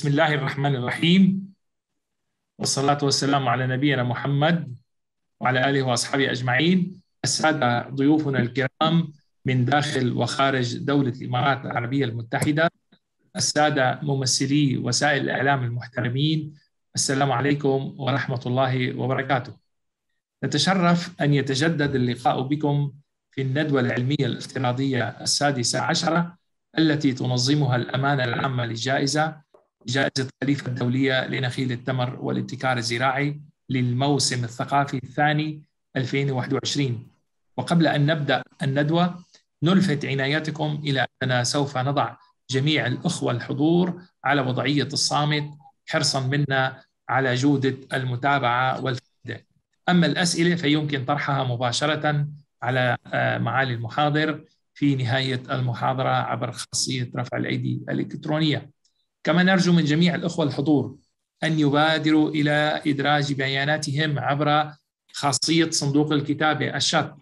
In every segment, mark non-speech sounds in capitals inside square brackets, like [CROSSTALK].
بسم الله الرحمن الرحيم والصلاة والسلام على نبينا محمد وعلى آله وأصحابه أجمعين السادة ضيوفنا الكرام من داخل وخارج دولة الإمارات العربية المتحدة السادة ممثلي وسائل الإعلام المحترمين السلام عليكم ورحمة الله وبركاته نتشرف أن يتجدد اللقاء بكم في الندوة العلمية الافتراضية السادسة عشرة التي تنظمها الأمانة العامة للجائزة جائزة الخليفة الدولية لنخيل التمر والابتكار الزراعي للموسم الثقافي الثاني 2021 وقبل أن نبدأ الندوة نلفت عنايتكم إلى أننا سوف نضع جميع الأخوة الحضور على وضعية الصامت حرصا منا على جودة المتابعة والفائدة أما الأسئلة فيمكن طرحها مباشرة على آه، معالي المحاضر في نهاية المحاضرة عبر خاصية رفع الأيدي الإلكترونية كما نرجو من جميع الأخوة الحضور أن يبادروا إلى إدراج بياناتهم عبر خاصية صندوق الكتابة الشات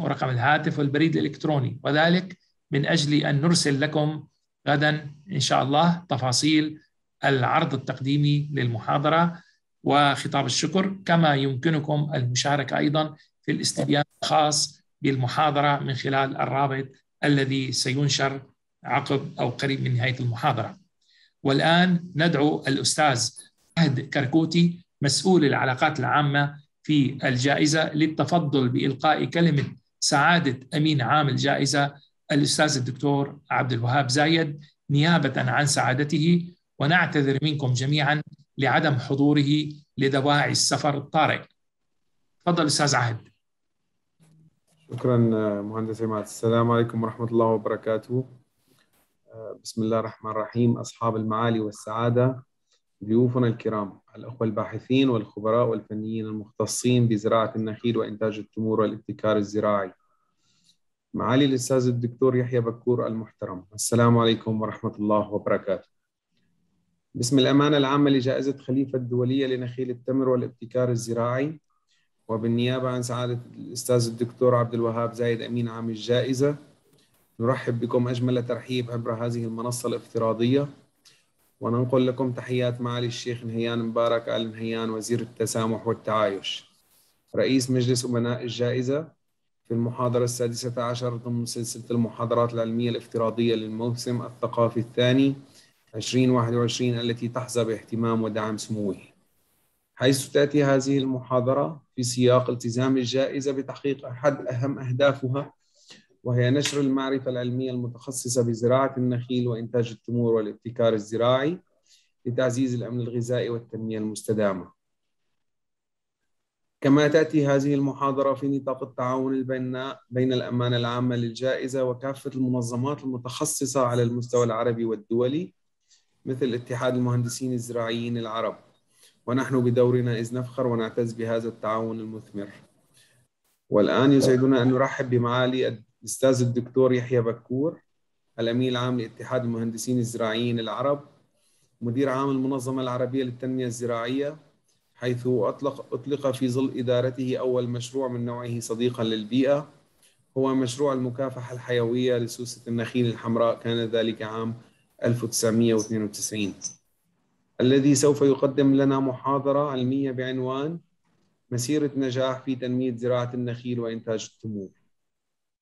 ورقم الهاتف والبريد الإلكتروني وذلك من أجل أن نرسل لكم غدا إن شاء الله تفاصيل العرض التقديمي للمحاضرة وخطاب الشكر كما يمكنكم المشاركة أيضا في الاستبيان الخاص بالمحاضرة من خلال الرابط الذي سينشر عقب أو قريب من نهاية المحاضرة والآن ندعو الأستاذ عهد كركوتي مسؤول العلاقات العامة في الجائزة للتفضل بإلقاء كلمة سعادة أمين عام الجائزة الأستاذ الدكتور عبد الوهاب زايد نيابة عن سعادته ونعتذر منكم جميعا لعدم حضوره لدواعي السفر الطارئ تفضل أستاذ عهد شكرا مهندس عماد السلام عليكم ورحمة الله وبركاته بسم الله الرحمن الرحيم أصحاب المعالي والسعادة ضيوفنا الكرام الأخوة الباحثين والخبراء والفنيين المختصين بزراعة النخيل وإنتاج التمور والابتكار الزراعي معالي الأستاذ الدكتور يحيى بكور المحترم السلام عليكم ورحمة الله وبركاته باسم الأمانة العامة لجائزة خليفة الدولية لنخيل التمر والابتكار الزراعي وبالنيابة عن سعادة الأستاذ الدكتور عبد الوهاب زايد أمين عام الجائزة نرحب بكم أجمل ترحيب عبر هذه المنصة الافتراضية وننقل لكم تحيات معالي الشيخ نهيان مبارك آل نهيان وزير التسامح والتعايش رئيس مجلس أمناء الجائزة في المحاضرة السادسة عشر ضمن سلسلة المحاضرات العلمية الافتراضية للموسم الثقافي الثاني 2021 التي تحظى باهتمام ودعم سموه حيث تأتي هذه المحاضرة في سياق التزام الجائزة بتحقيق أحد أهم أهدافها وهي نشر المعرفة العلمية المتخصصة بزراعة النخيل وإنتاج التمور والابتكار الزراعي لتعزيز الأمن الغذائي والتنمية المستدامة. كما تأتي هذه المحاضرة في نطاق التعاون البناء بين الأمانة العامة للجائزة وكافة المنظمات المتخصصة على المستوى العربي والدولي مثل اتحاد المهندسين الزراعيين العرب ونحن بدورنا إذ نفخر ونعتز بهذا التعاون المثمر والآن يسعدنا أن نرحب بمعالي الاستاذ الدكتور يحيى بكور الامين العام لاتحاد المهندسين الزراعيين العرب مدير عام المنظمه العربيه للتنميه الزراعيه حيث اطلق اطلق في ظل ادارته اول مشروع من نوعه صديقا للبيئه هو مشروع المكافحه الحيويه لسوسه النخيل الحمراء كان ذلك عام 1992 الذي سوف يقدم لنا محاضره علميه بعنوان مسيره نجاح في تنميه زراعه النخيل وانتاج التمور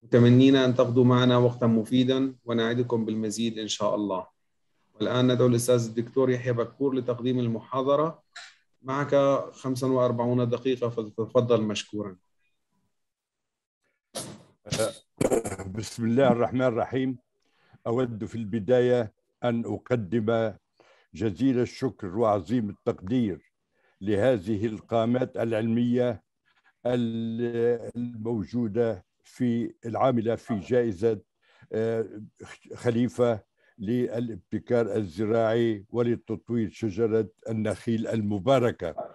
متمنين أن تقضوا معنا وقتا مفيدا ونعدكم بالمزيد إن شاء الله والآن ندعو الأستاذ الدكتور يحيى بكور لتقديم المحاضرة معك 45 دقيقة فتفضل مشكورا بسم الله الرحمن الرحيم أود في البداية أن أقدم جزيل الشكر وعظيم التقدير لهذه القامات العلمية الموجودة في العاملة في جائزة آه، خليفة للابتكار الزراعي ولتطوير شجرة النخيل المباركة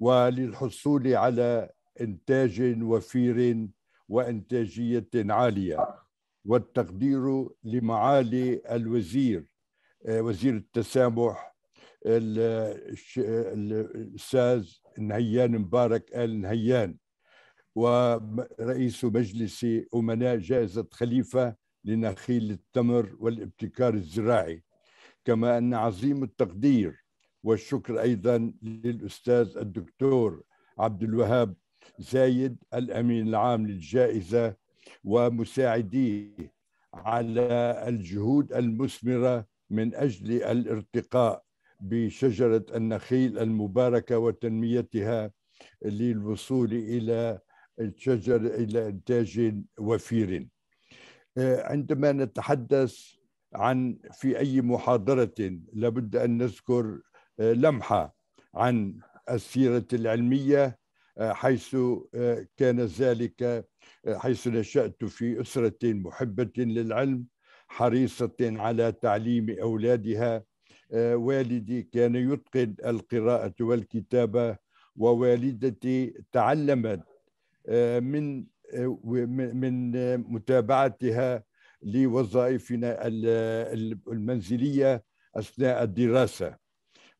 وللحصول على إنتاج وفير وإنتاجية عالية والتقدير لمعالي الوزير آه، وزير التسامح الساز نهيان مبارك آل نهيان ورئيس مجلس أمناء جائزة خليفة لنخيل التمر والابتكار الزراعي كما أن عظيم التقدير والشكر أيضا للأستاذ الدكتور عبد الوهاب زايد الأمين العام للجائزة ومساعديه على الجهود المثمرة من أجل الارتقاء بشجرة النخيل المباركة وتنميتها للوصول إلى الشجر إلى إنتاج وفير آه، عندما نتحدث عن في أي محاضرة لابد أن نذكر آه، لمحة عن السيرة العلمية آه، حيث كان ذلك حيث نشأت في أسرة محبة للعلم حريصة على تعليم أولادها والدي كان يتقن القراءة والكتابة ووالدتي تعلمت من من متابعتها لوظائفنا المنزليه اثناء الدراسه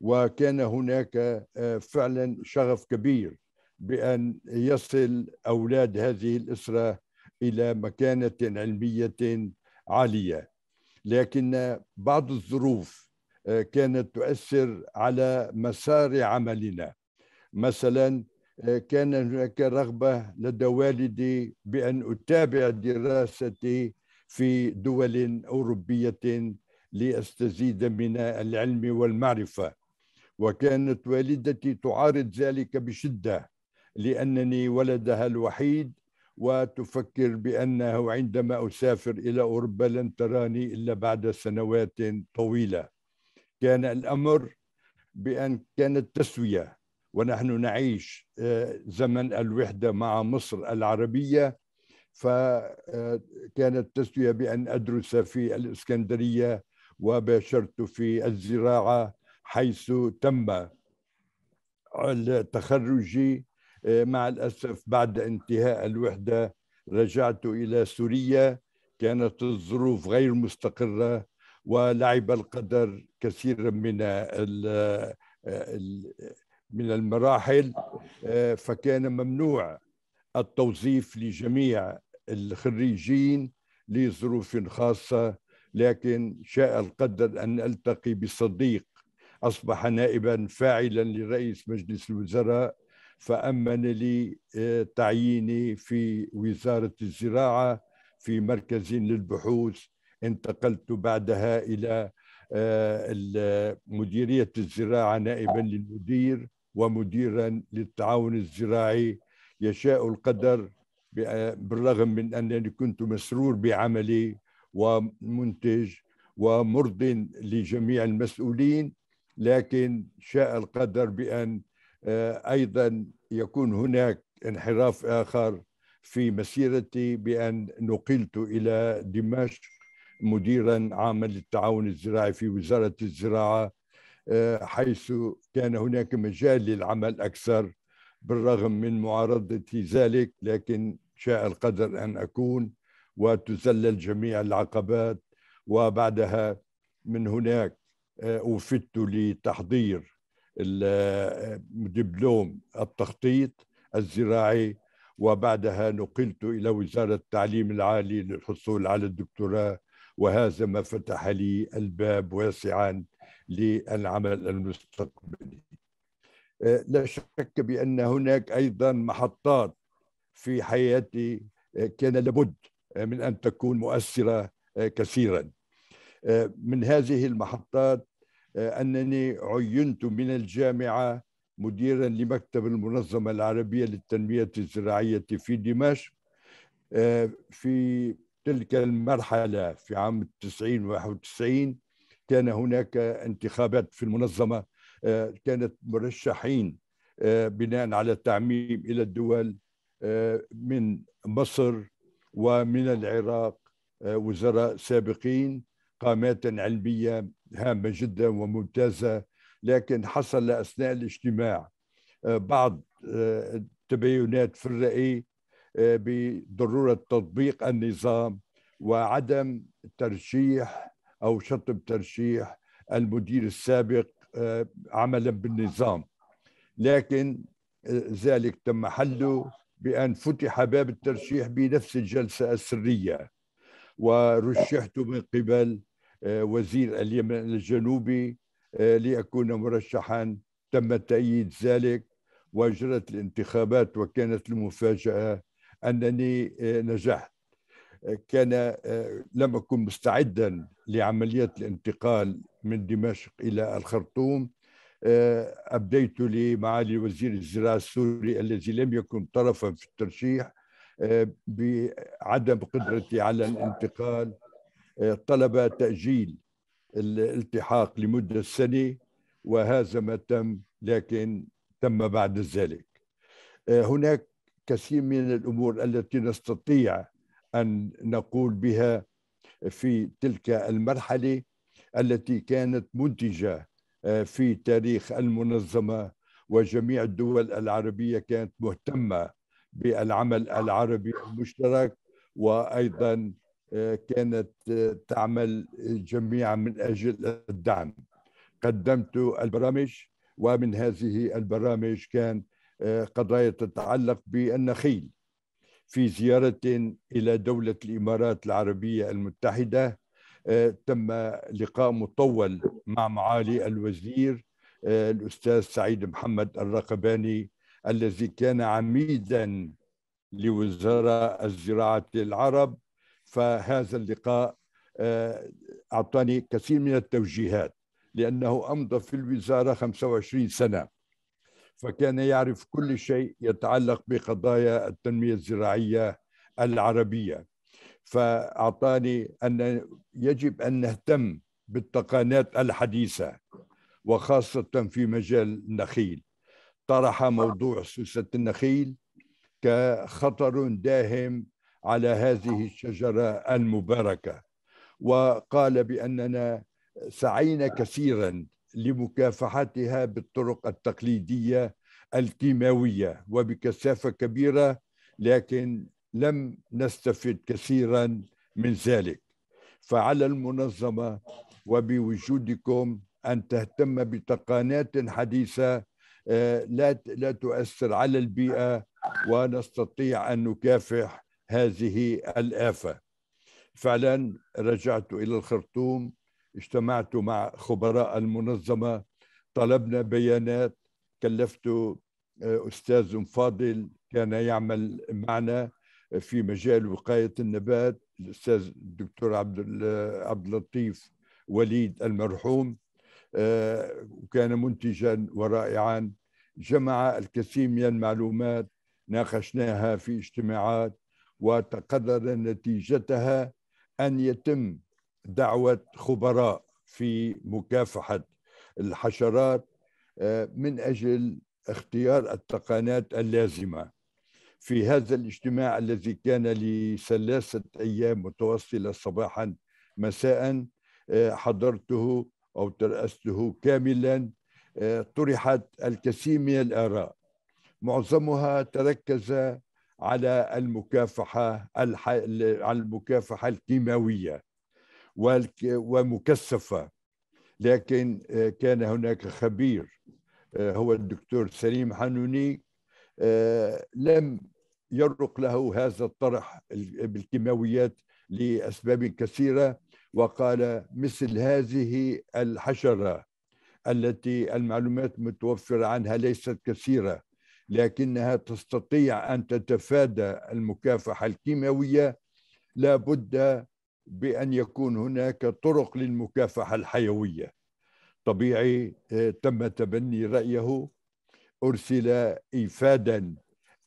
وكان هناك فعلا شغف كبير بان يصل اولاد هذه الاسره الى مكانه علميه عاليه لكن بعض الظروف كانت تؤثر على مسار عملنا مثلا كان هناك رغبة لدى والدي بأن أتابع دراستي في دول أوروبية لأستزيد من العلم والمعرفة وكانت والدتي تعارض ذلك بشدة لأنني ولدها الوحيد وتفكر بأنه عندما أسافر إلى أوروبا لن تراني إلا بعد سنوات طويلة كان الأمر بأن كانت تسوية ونحن نعيش آه، زمن الوحدة مع مصر العربية فكانت آه، تسوية بأن أدرس في الإسكندرية وباشرت في الزراعة حيث تم تخرجي آه، مع الأسف بعد انتهاء الوحدة رجعت إلى سوريا كانت الظروف غير مستقرة ولعب القدر كثيرا من من المراحل آه، فكان ممنوع التوظيف لجميع الخريجين لظروف خاصة لكن شاء القدر أن ألتقي بصديق أصبح نائبا فاعلا لرئيس مجلس الوزراء فأمن لي آه، تعييني في وزارة الزراعة في مركز للبحوث انتقلت بعدها إلى آه، مديرية الزراعة نائبا للمدير ومديرا للتعاون الزراعي يشاء القدر بالرغم من أنني كنت مسرور بعملي ومنتج ومرض لجميع المسؤولين لكن شاء القدر بأن آه، أيضا يكون هناك انحراف آخر في مسيرتي بأن نقلت إلى دمشق مديرا عاما للتعاون الزراعي في وزارة الزراعة آه، حيث كان هناك مجال للعمل أكثر بالرغم من معارضتي ذلك لكن شاء القدر أن أكون وتذلل جميع العقبات وبعدها من هناك وفدت آه، لتحضير آه، دبلوم التخطيط الزراعي وبعدها نقلت إلى وزارة التعليم العالي للحصول على الدكتوراه وهذا ما فتح لي الباب واسعا للعمل المستقبلي آه، لا شك بأن هناك أيضا محطات في حياتي آه، كان لابد آه، من أن تكون مؤثرة كثيرا من هذه المحطات أنني عينت من الجامعة مديرا لمكتب المنظمة العربية للتنمية الزراعية في دمشق في تلك المرحلة في عام 90 91 كان هناك انتخابات في المنظمه آه، كانت مرشحين آه، بناء على التعميم الى الدول آه، من مصر ومن العراق وزراء سابقين قامات علميه هامه جدا وممتازه لكن حصل اثناء الاجتماع بعض التباينات في الراي بضروره تطبيق النظام وعدم ترشيح او شطب ترشيح المدير السابق آه، عملا بالنظام لكن آه، ذلك تم حله بأن فتح باب الترشيح بنفس الجلسة السرية ورشحت من قبل آه، وزير اليمن الجنوبي لأكون مرشحا تم تأييد ذلك وجرت الانتخابات وكانت المفاجأة أنني نجحت كان آه، لم أكن مستعدا لعملية الانتقال من دمشق إلى الخرطوم آه، أبديت لمعالي وزير الزراعة السوري الذي لم يكن طرفا في الترشيح آه، بعدم قدرتي على الانتقال طلب تأجيل الالتحاق لمدة سنة وهذا ما تم لكن تم بعد ذلك هناك كثير من الأمور التي نستطيع ان نقول بها في تلك المرحله التي كانت منتجه آه، في تاريخ المنظمه وجميع الدول العربيه كانت مهتمه بالعمل العربي المشترك وايضا آه، كانت آه، تعمل جميعا من اجل الدعم قدمت البرامج ومن هذه البرامج كان قضايا تتعلق بالنخيل في زيارة إلى دولة الإمارات العربية المتحدة آه، تم لقاء مطول مع معالي الوزير آه، الأستاذ سعيد محمد الرقباني الذي كان عميدا لوزراء الزراعة العرب فهذا اللقاء آه، أعطاني كثير من التوجيهات لأنه أمضى في الوزارة 25 سنة فكان يعرف كل شيء يتعلق بقضايا التنمية الزراعية العربية فأعطاني أن يجب أن نهتم بالتقانات الحديثة وخاصة في مجال النخيل طرح موضوع سوسة النخيل كخطر داهم على هذه الشجرة المباركة وقال بأننا سعينا كثيرا لمكافحتها بالطرق التقليديه الكيماويه وبكثافه كبيره لكن لم نستفد كثيرا من ذلك فعلى المنظمه وبوجودكم ان تهتم بتقانات حديثه آه، لا لا تؤثر على البيئه ونستطيع ان نكافح هذه الافه. فعلا رجعت الى الخرطوم اجتمعت مع خبراء المنظمة طلبنا بيانات كلفت آه، أستاذ فاضل كان يعمل معنا آه، في مجال وقاية النبات الأستاذ الدكتور عبد عبد اللطيف وليد المرحوم آه، وكان منتجا ورائعا جمع الكثير من المعلومات ناقشناها في اجتماعات وتقرر نتيجتها أن يتم دعوة خبراء في مكافحة الحشرات آه، من أجل اختيار التقانات اللازمة في هذا الاجتماع الذي كان لثلاثة أيام متواصلة صباحا مساء آه، حضرته أو ترأسته كاملا آه، طرحت الكثير من الآراء معظمها تركز على المكافحة على المكافحة الكيماوية ومكثفة لكن آه، كان هناك خبير آه، هو الدكتور سليم حنوني آه، لم يرق له هذا الطرح بالكيماويات لأسباب كثيرة وقال مثل هذه الحشرة التي المعلومات متوفرة عنها ليست كثيرة لكنها تستطيع أن تتفادى المكافحة الكيماوية لابد بأن يكون هناك طرق للمكافحة الحيوية طبيعي آه، تم تبني رأيه أرسل إيفادا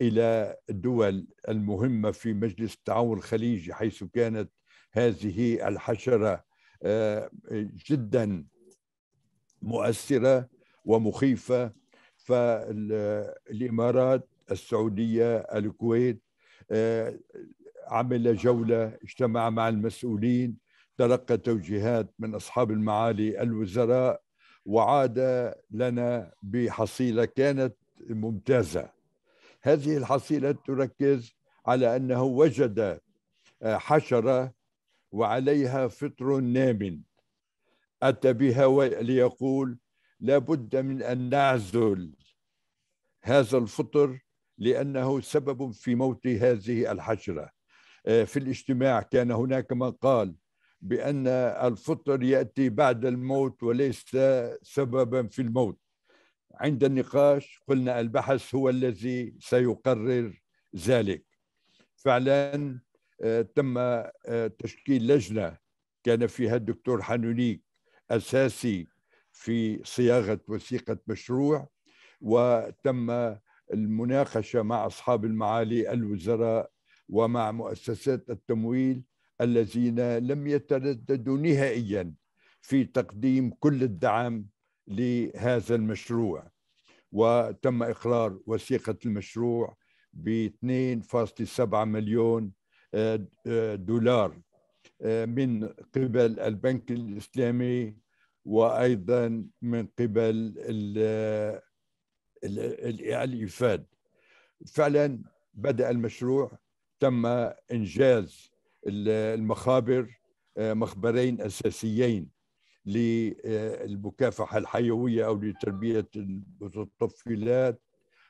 إلى الدول المهمة في مجلس التعاون الخليجي حيث كانت هذه الحشرة آه، جدا مؤثرة ومخيفة فالإمارات السعودية الكويت آه، عمل جولة اجتمع مع المسؤولين تلقى توجيهات من أصحاب المعالي الوزراء وعاد لنا بحصيلة كانت ممتازة هذه الحصيلة تركز على أنه وجد آه، حشرة وعليها فطر نام أتى بها ليقول لا بد من أن نعزل هذا الفطر لأنه سبب في موت هذه الحشرة آه، في الاجتماع كان هناك من قال بأن الفطر يأتي بعد الموت وليس سببا في الموت عند النقاش قلنا البحث هو الذي سيقرر ذلك فعلا آه، تم آه، تشكيل لجنة كان فيها الدكتور حنونيك أساسي في صياغة وثيقة مشروع وتم المناقشة مع أصحاب المعالي الوزراء ومع مؤسسات التمويل الذين لم يترددوا نهائيا في تقديم كل الدعم لهذا المشروع وتم إقرار وثيقة المشروع ب 2.7 مليون آه، آه، دولار آه، من قبل البنك الإسلامي وأيضا من قبل الإفاد فعلا بدأ المشروع تم إنجاز المخابر آه، مخبرين أساسيين للمكافحة الحيوية أو لتربية الطفيلات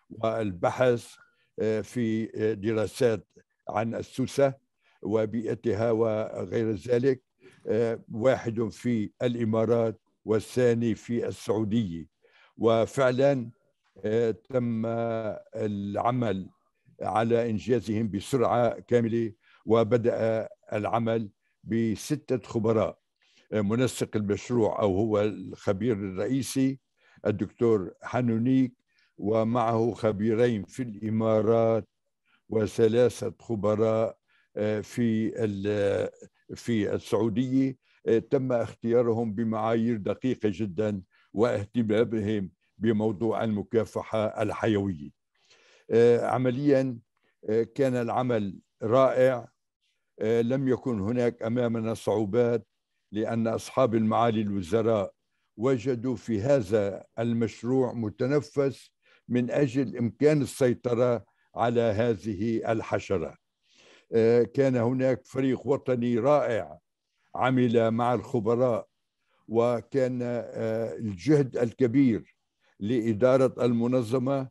والبحث آه، في دراسات عن السوسة وبيئتها وغير ذلك آه، واحد في الإمارات والثاني في السعودية وفعلا تم العمل على إنجازهم بسرعة كاملة وبدأ العمل بستة خبراء منسق المشروع أو هو الخبير الرئيسي الدكتور حنونيك ومعه خبيرين في الإمارات وثلاثة خبراء آه، في في السعودية آه، تم اختيارهم بمعايير دقيقة جدا واهتمامهم بموضوع المكافحة الحيوية آه، عمليا آه، كان العمل رائع آه، لم يكن هناك امامنا صعوبات لان اصحاب المعالي الوزراء وجدوا في هذا المشروع متنفس من اجل امكان السيطره على هذه الحشره كان هناك فريق وطني رائع عمل مع الخبراء وكان الجهد الكبير لاداره المنظمه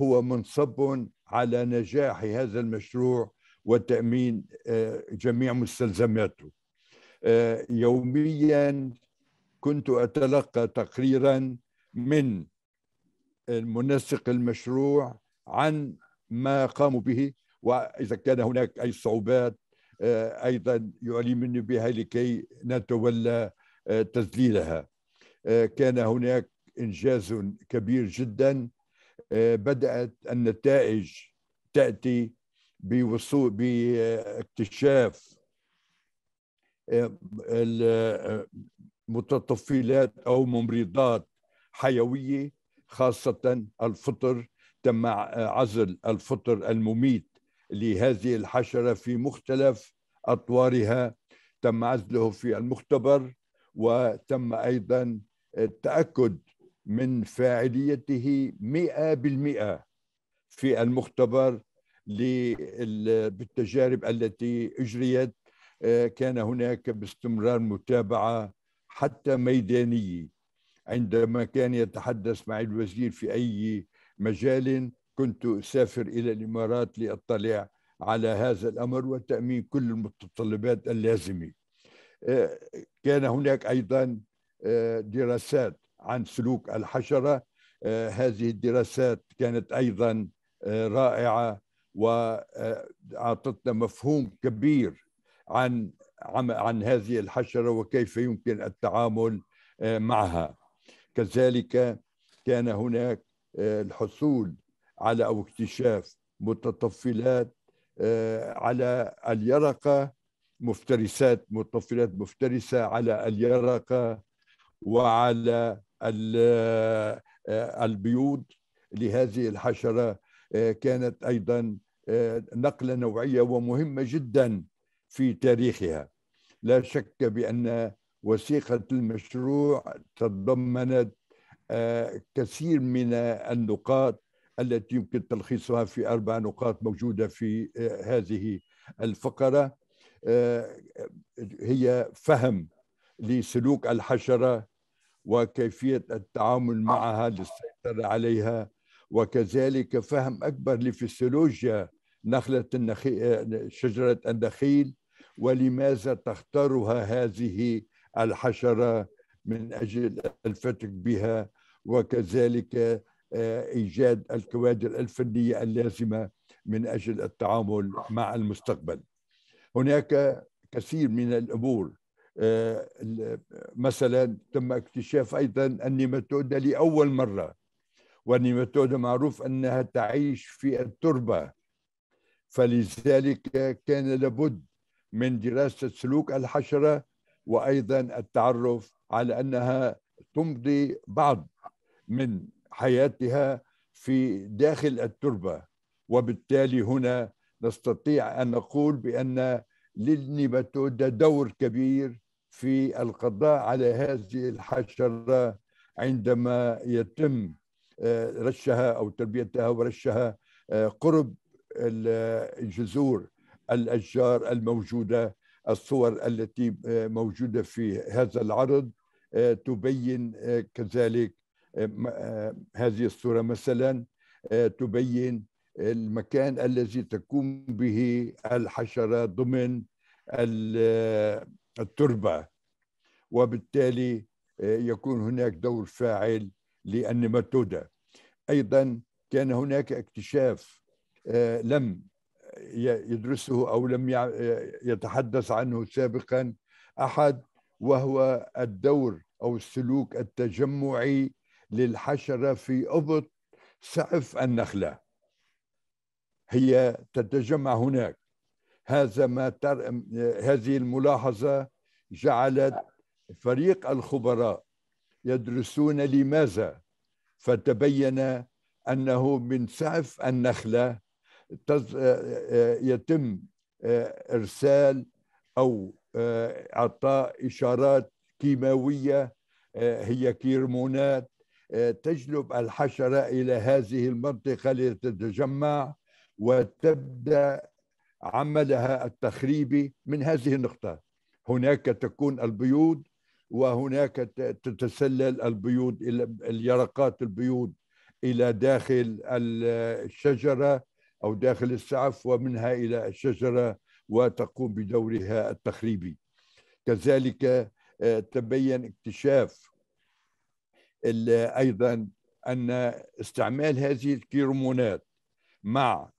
هو منصب على نجاح هذا المشروع وتامين آه، جميع مستلزماته آه، يوميا كنت اتلقى تقريرا من منسق المشروع عن ما قاموا به واذا كان هناك اي صعوبات آه، ايضا يعلمني بها لكي نتولى تذليلها كان هناك انجاز كبير جدا آه، بدأت النتائج تأتي بوصول باكتشاف آه، المتطفلات آه، أو ممرضات حيوية خاصة الفطر تم عزل الفطر المميت لهذه الحشرة في مختلف أطوارها تم عزله في المختبر وتم أيضا التأكد من فاعليته 100% في المختبر بالتجارب التي اجريت آه، كان هناك باستمرار متابعه حتى ميدانيه عندما كان يتحدث مع الوزير في اي مجال كنت اسافر الى الامارات لاطلع على هذا الامر وتامين كل المتطلبات اللازمه آه، كان هناك ايضا آه، دراسات عن سلوك الحشرة آه، هذه الدراسات كانت أيضا آه، رائعة وأعطتنا آه، مفهوم كبير عن عن هذه الحشرة وكيف يمكن التعامل معها كذلك كان هناك الحصول على أو اكتشاف متطفلات على اليرقة مفترسات متطفلات مفترسة على اليرقة وعلى آه، البيوض لهذه الحشرة آه، كانت أيضا آه، نقلة نوعية ومهمة جدا في تاريخها لا شك بأن وثيقة المشروع تضمنت كثير من النقاط التي يمكن تلخيصها في أربع نقاط موجودة في هذه الفقرة هي فهم لسلوك الحشرة وكيفية التعامل معها آه. للسيطرة عليها وكذلك فهم أكبر لفسيولوجيا نخلة النخيل شجرة النخيل ولماذا تختارها هذه الحشرة من أجل الفتك بها وكذلك آه، إيجاد الكوادر الفنية اللازمة من أجل التعامل مع المستقبل هناك كثير من الأمور آه، مثلا تم اكتشاف ايضا النيماتودا لاول مره والنيماتودا معروف انها تعيش في التربه فلذلك كان لابد من دراسه سلوك الحشره وايضا التعرف على انها تمضي بعض من حياتها في داخل التربه وبالتالي هنا نستطيع ان نقول بان للنيماتودا دور كبير في القضاء على هذه الحشرة عندما يتم آه، رشها أو تربيتها ورشها آه، قرب الجذور الأشجار الموجودة الصور التي آه، موجودة في هذا العرض تبين كذلك هذه الصورة مثلا تبين المكان الذي تقوم به الحشرة ضمن التربه وبالتالي آه، يكون هناك دور فاعل للنماتودا ايضا كان هناك اكتشاف آه، لم يدرسه او لم آه، يتحدث عنه سابقا احد وهو الدور او السلوك التجمعي للحشره في ابط سعف النخله هي تتجمع هناك هذا ما تر... هذه الملاحظة جعلت فريق الخبراء يدرسون لماذا فتبين أنه من سعف النخلة تز... يتم إرسال أو إعطاء إشارات كيماوية هي كيرمونات تجلب الحشرة إلى هذه المنطقة لتتجمع وتبدأ عملها التخريبي من هذه النقطة هناك تكون البيوض وهناك تتسلل البيوض إلى اليرقات البيوض إلى داخل الشجرة أو داخل السعف ومنها إلى الشجرة وتقوم بدورها التخريبي كذلك آه، تبين اكتشاف أيضا أن استعمال هذه الكيرمونات مع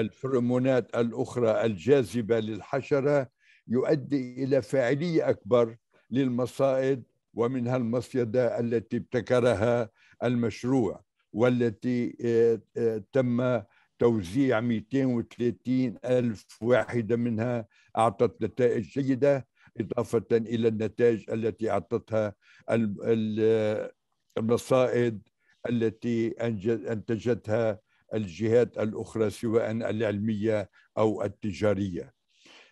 الفرمونات الأخرى الجاذبة للحشرة يؤدي إلى فاعلية أكبر للمصائد ومنها المصيدة التي ابتكرها المشروع والتي آه، آه، تم توزيع 230 ألف واحدة منها أعطت نتائج جيدة إضافة إلى النتائج التي أعطتها آه، المصائد التي أنتجتها الجهات الأخرى سواء العلمية أو التجارية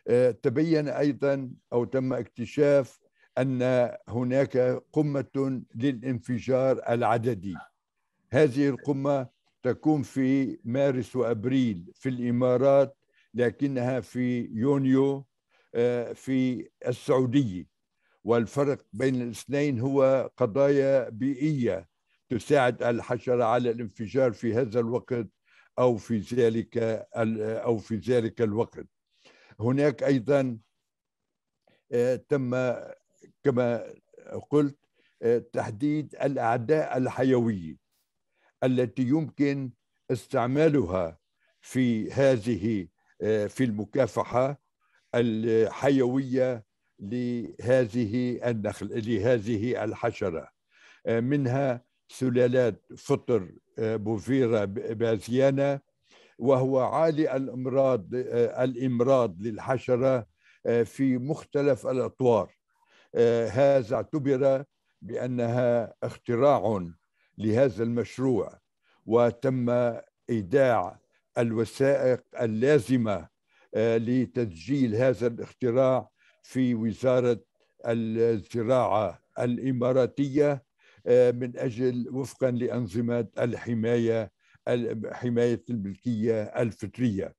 آه، تبين أيضا أو تم اكتشاف أن هناك قمة للانفجار العددي هذه القمة تكون في مارس وأبريل في الإمارات لكنها في يونيو آه، في السعودية والفرق بين الاثنين هو قضايا بيئية تساعد الحشرة على الانفجار في هذا الوقت أو في ذلك أو في ذلك الوقت هناك أيضا آه، تم كما قلت آه، تحديد الأعداء الحيوية التي يمكن استعمالها في هذه آه، في المكافحة الحيوية لهذه النخل لهذه الحشرة منها سلالات فطر آه، بوفيرا بازيانا وهو عالي الامراض آه، الامراض للحشره آه، في مختلف الاطوار هذا اعتبر بانها اختراع لهذا المشروع وتم ايداع الوثائق اللازمه لتسجيل هذا الاختراع في وزاره الزراعه الاماراتيه آه، من أجل وفقا لأنظمة الحماية حماية الملكية الفطرية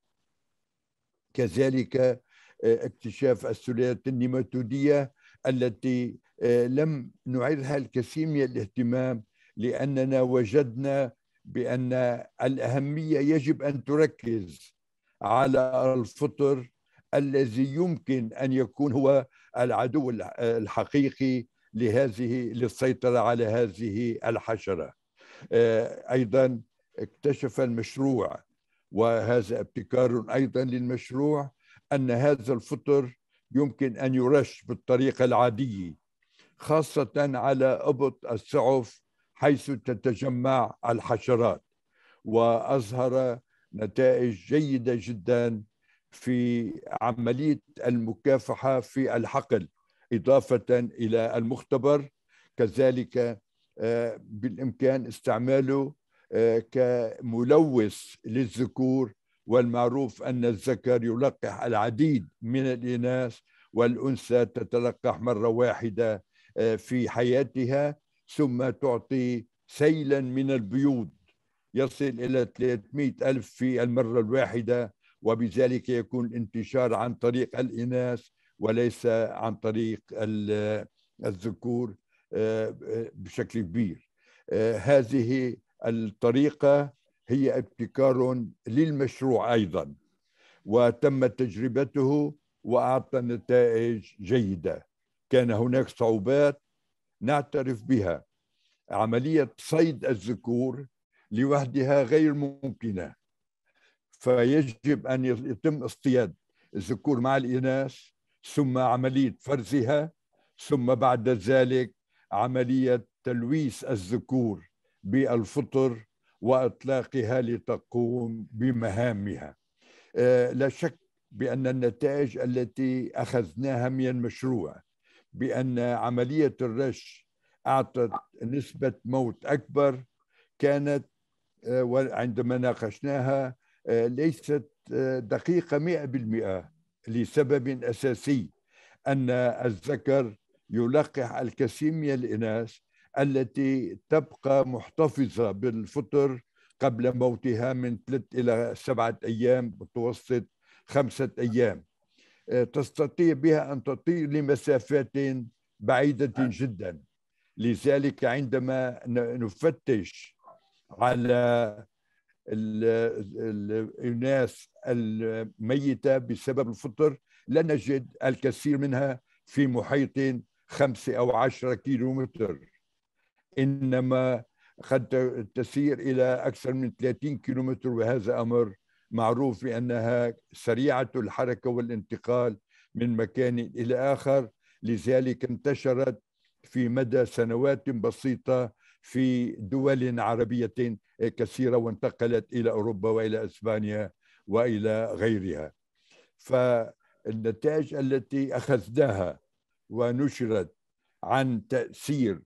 كذلك آه، اكتشاف السلالات النيماتودية التي آه، لم نعرها الكثير من الاهتمام لأننا وجدنا بأن الأهمية يجب أن تركز على الفطر الذي يمكن أن يكون هو العدو الحقيقي لهذه للسيطرة على هذه الحشرة آه، أيضا اكتشف المشروع وهذا ابتكار أيضا للمشروع أن هذا الفطر يمكن أن يرش بالطريقة العادية خاصة على أبط السعف حيث تتجمع الحشرات وأظهر نتائج جيدة جدا في عملية المكافحة في الحقل إضافة إلى المختبر كذلك آه، بالإمكان استعماله آه، كملوث للذكور والمعروف أن الذكر يلقح العديد من الإناث والأنثى تتلقح مرة واحدة آه، في حياتها ثم تعطي سيلا من البيوض يصل إلى 300 ألف في المرة الواحدة وبذلك يكون الانتشار عن طريق الإناث وليس عن طريق الذكور آه، آه، بشكل كبير آه، هذه الطريقة هي ابتكار للمشروع أيضا وتم تجربته وأعطى نتائج جيدة كان هناك صعوبات نعترف بها عملية صيد الذكور لوحدها غير ممكنة فيجب أن يتم اصطياد الذكور مع الإناث ثم عملية فرزها ثم بعد ذلك عملية تلويث الذكور بالفطر وإطلاقها لتقوم بمهامها آه، لا شك بأن النتائج التي أخذناها من المشروع بأن عملية الرش أعطت نسبة موت أكبر كانت آه، عندما ناقشناها آه، ليست دقيقة مئة بالمئة لسبب أساسي أن الذكر يلقح الكثير من الإناث التي تبقى محتفظة بالفطر قبل موتها من ثلاث إلى سبعة أيام متوسط خمسة أيام آه، تستطيع بها أن تطير لمسافات بعيدة نعم. جدا لذلك عندما نفتش على الاناث الميته بسبب الفطر لا نجد الكثير منها في محيط خمسة أو عشرة كيلو إنما قد تسير إلى أكثر من 30 كيلو وهذا أمر معروف بأنها سريعة الحركة والانتقال من مكان إلى آخر لذلك انتشرت في مدى سنوات بسيطة في دول عربية كثيرة وانتقلت إلى أوروبا وإلى أسبانيا وإلى غيرها فالنتائج التي أخذناها ونشرت عن تأثير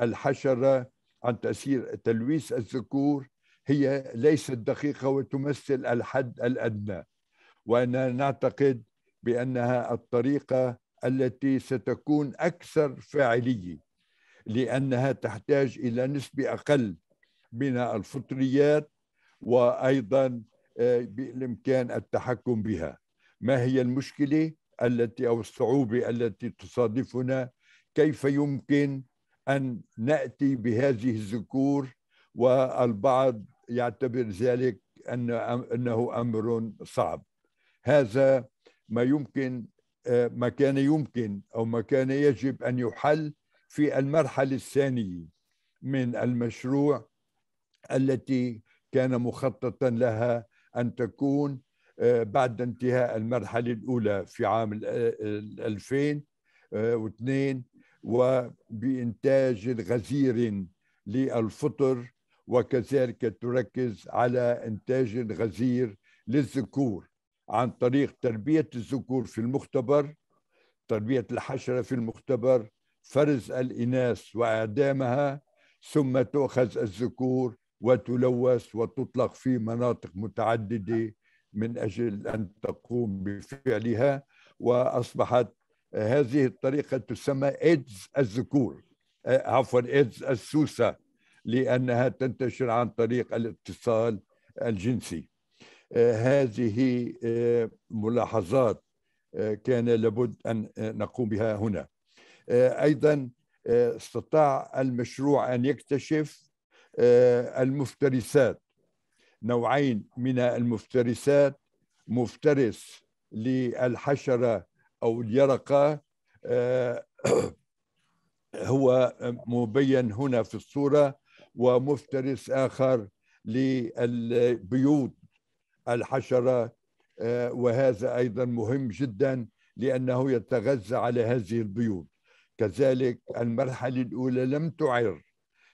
الحشرة عن تأثير تلويث الذكور هي ليست دقيقة وتمثل الحد الأدنى وأنا نعتقد بأنها الطريقة التي ستكون أكثر فاعلية لأنها تحتاج إلى نسبة أقل من الفطريات وأيضا آه، بالإمكان التحكم بها ما هي المشكلة التي أو الصعوبة التي تصادفنا كيف يمكن أن نأتي بهذه الذكور والبعض يعتبر ذلك أنه أمر صعب هذا ما يمكن آه، ما كان يمكن أو ما كان يجب أن يحل في المرحلة الثانية من المشروع التي كان مخططا لها أن تكون آه، بعد انتهاء المرحلة الأولى في عام 2002 آه، آه، وبإنتاج غزير للفطر وكذلك تركز على إنتاج الغزير للذكور عن طريق تربية الذكور في المختبر تربية الحشرة في المختبر فرز الإناث وإعدامها ثم تؤخذ الذكور وتلوث وتطلق في مناطق متعددة من أجل أن تقوم بفعلها وأصبحت آه، هذه الطريقة تسمى إيدز الذكور آه، عفوا إيدز السوسة لأنها تنتشر عن طريق الاتصال الجنسي آه، هذه ملاحظات كان لابد أن نقوم بها هنا آه، ايضا آه، استطاع المشروع ان يكتشف آه، المفترسات نوعين من المفترسات مفترس للحشره او اليرقه [COUGHS] هو مبين هنا في الصوره ومفترس اخر للبيوت الحشره وهذا ايضا مهم جدا لانه يتغذى على هذه البيوت كذلك المرحلة الأولى لم تعر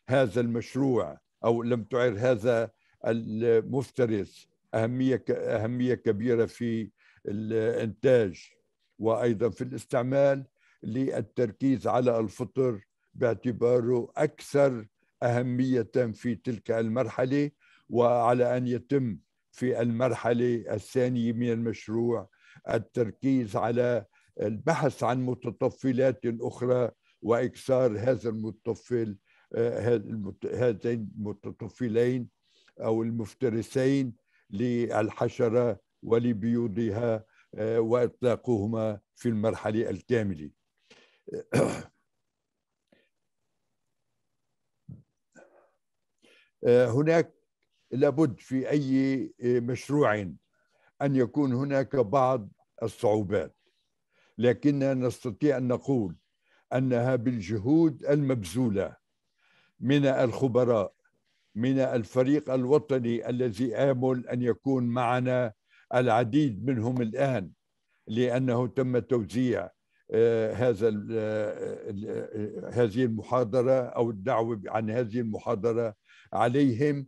هذا المشروع أو لم تعر هذا المفترس أهمية أهمية كبيرة في الإنتاج وأيضا في الاستعمال للتركيز على الفطر باعتباره أكثر أهمية في تلك المرحلة وعلى أن يتم في المرحلة الثانية من المشروع التركيز على البحث عن متطفلات أخرى واكثار هذا المتطفل آه، هذين المتطفلين أو المفترسين للحشرة ولبيوضها آه، وإطلاقهما في المرحلة الكاملة [COUGHS] آه، هناك لابد في أي مشروع أن يكون هناك بعض الصعوبات لكننا نستطيع أن نقول أنها بالجهود المبذولة من الخبراء من الفريق الوطني الذي آمل أن يكون معنا العديد منهم الآن لأنه تم توزيع آه، هذا آه، آه، هذه المحاضرة أو الدعوة عن هذه المحاضرة عليهم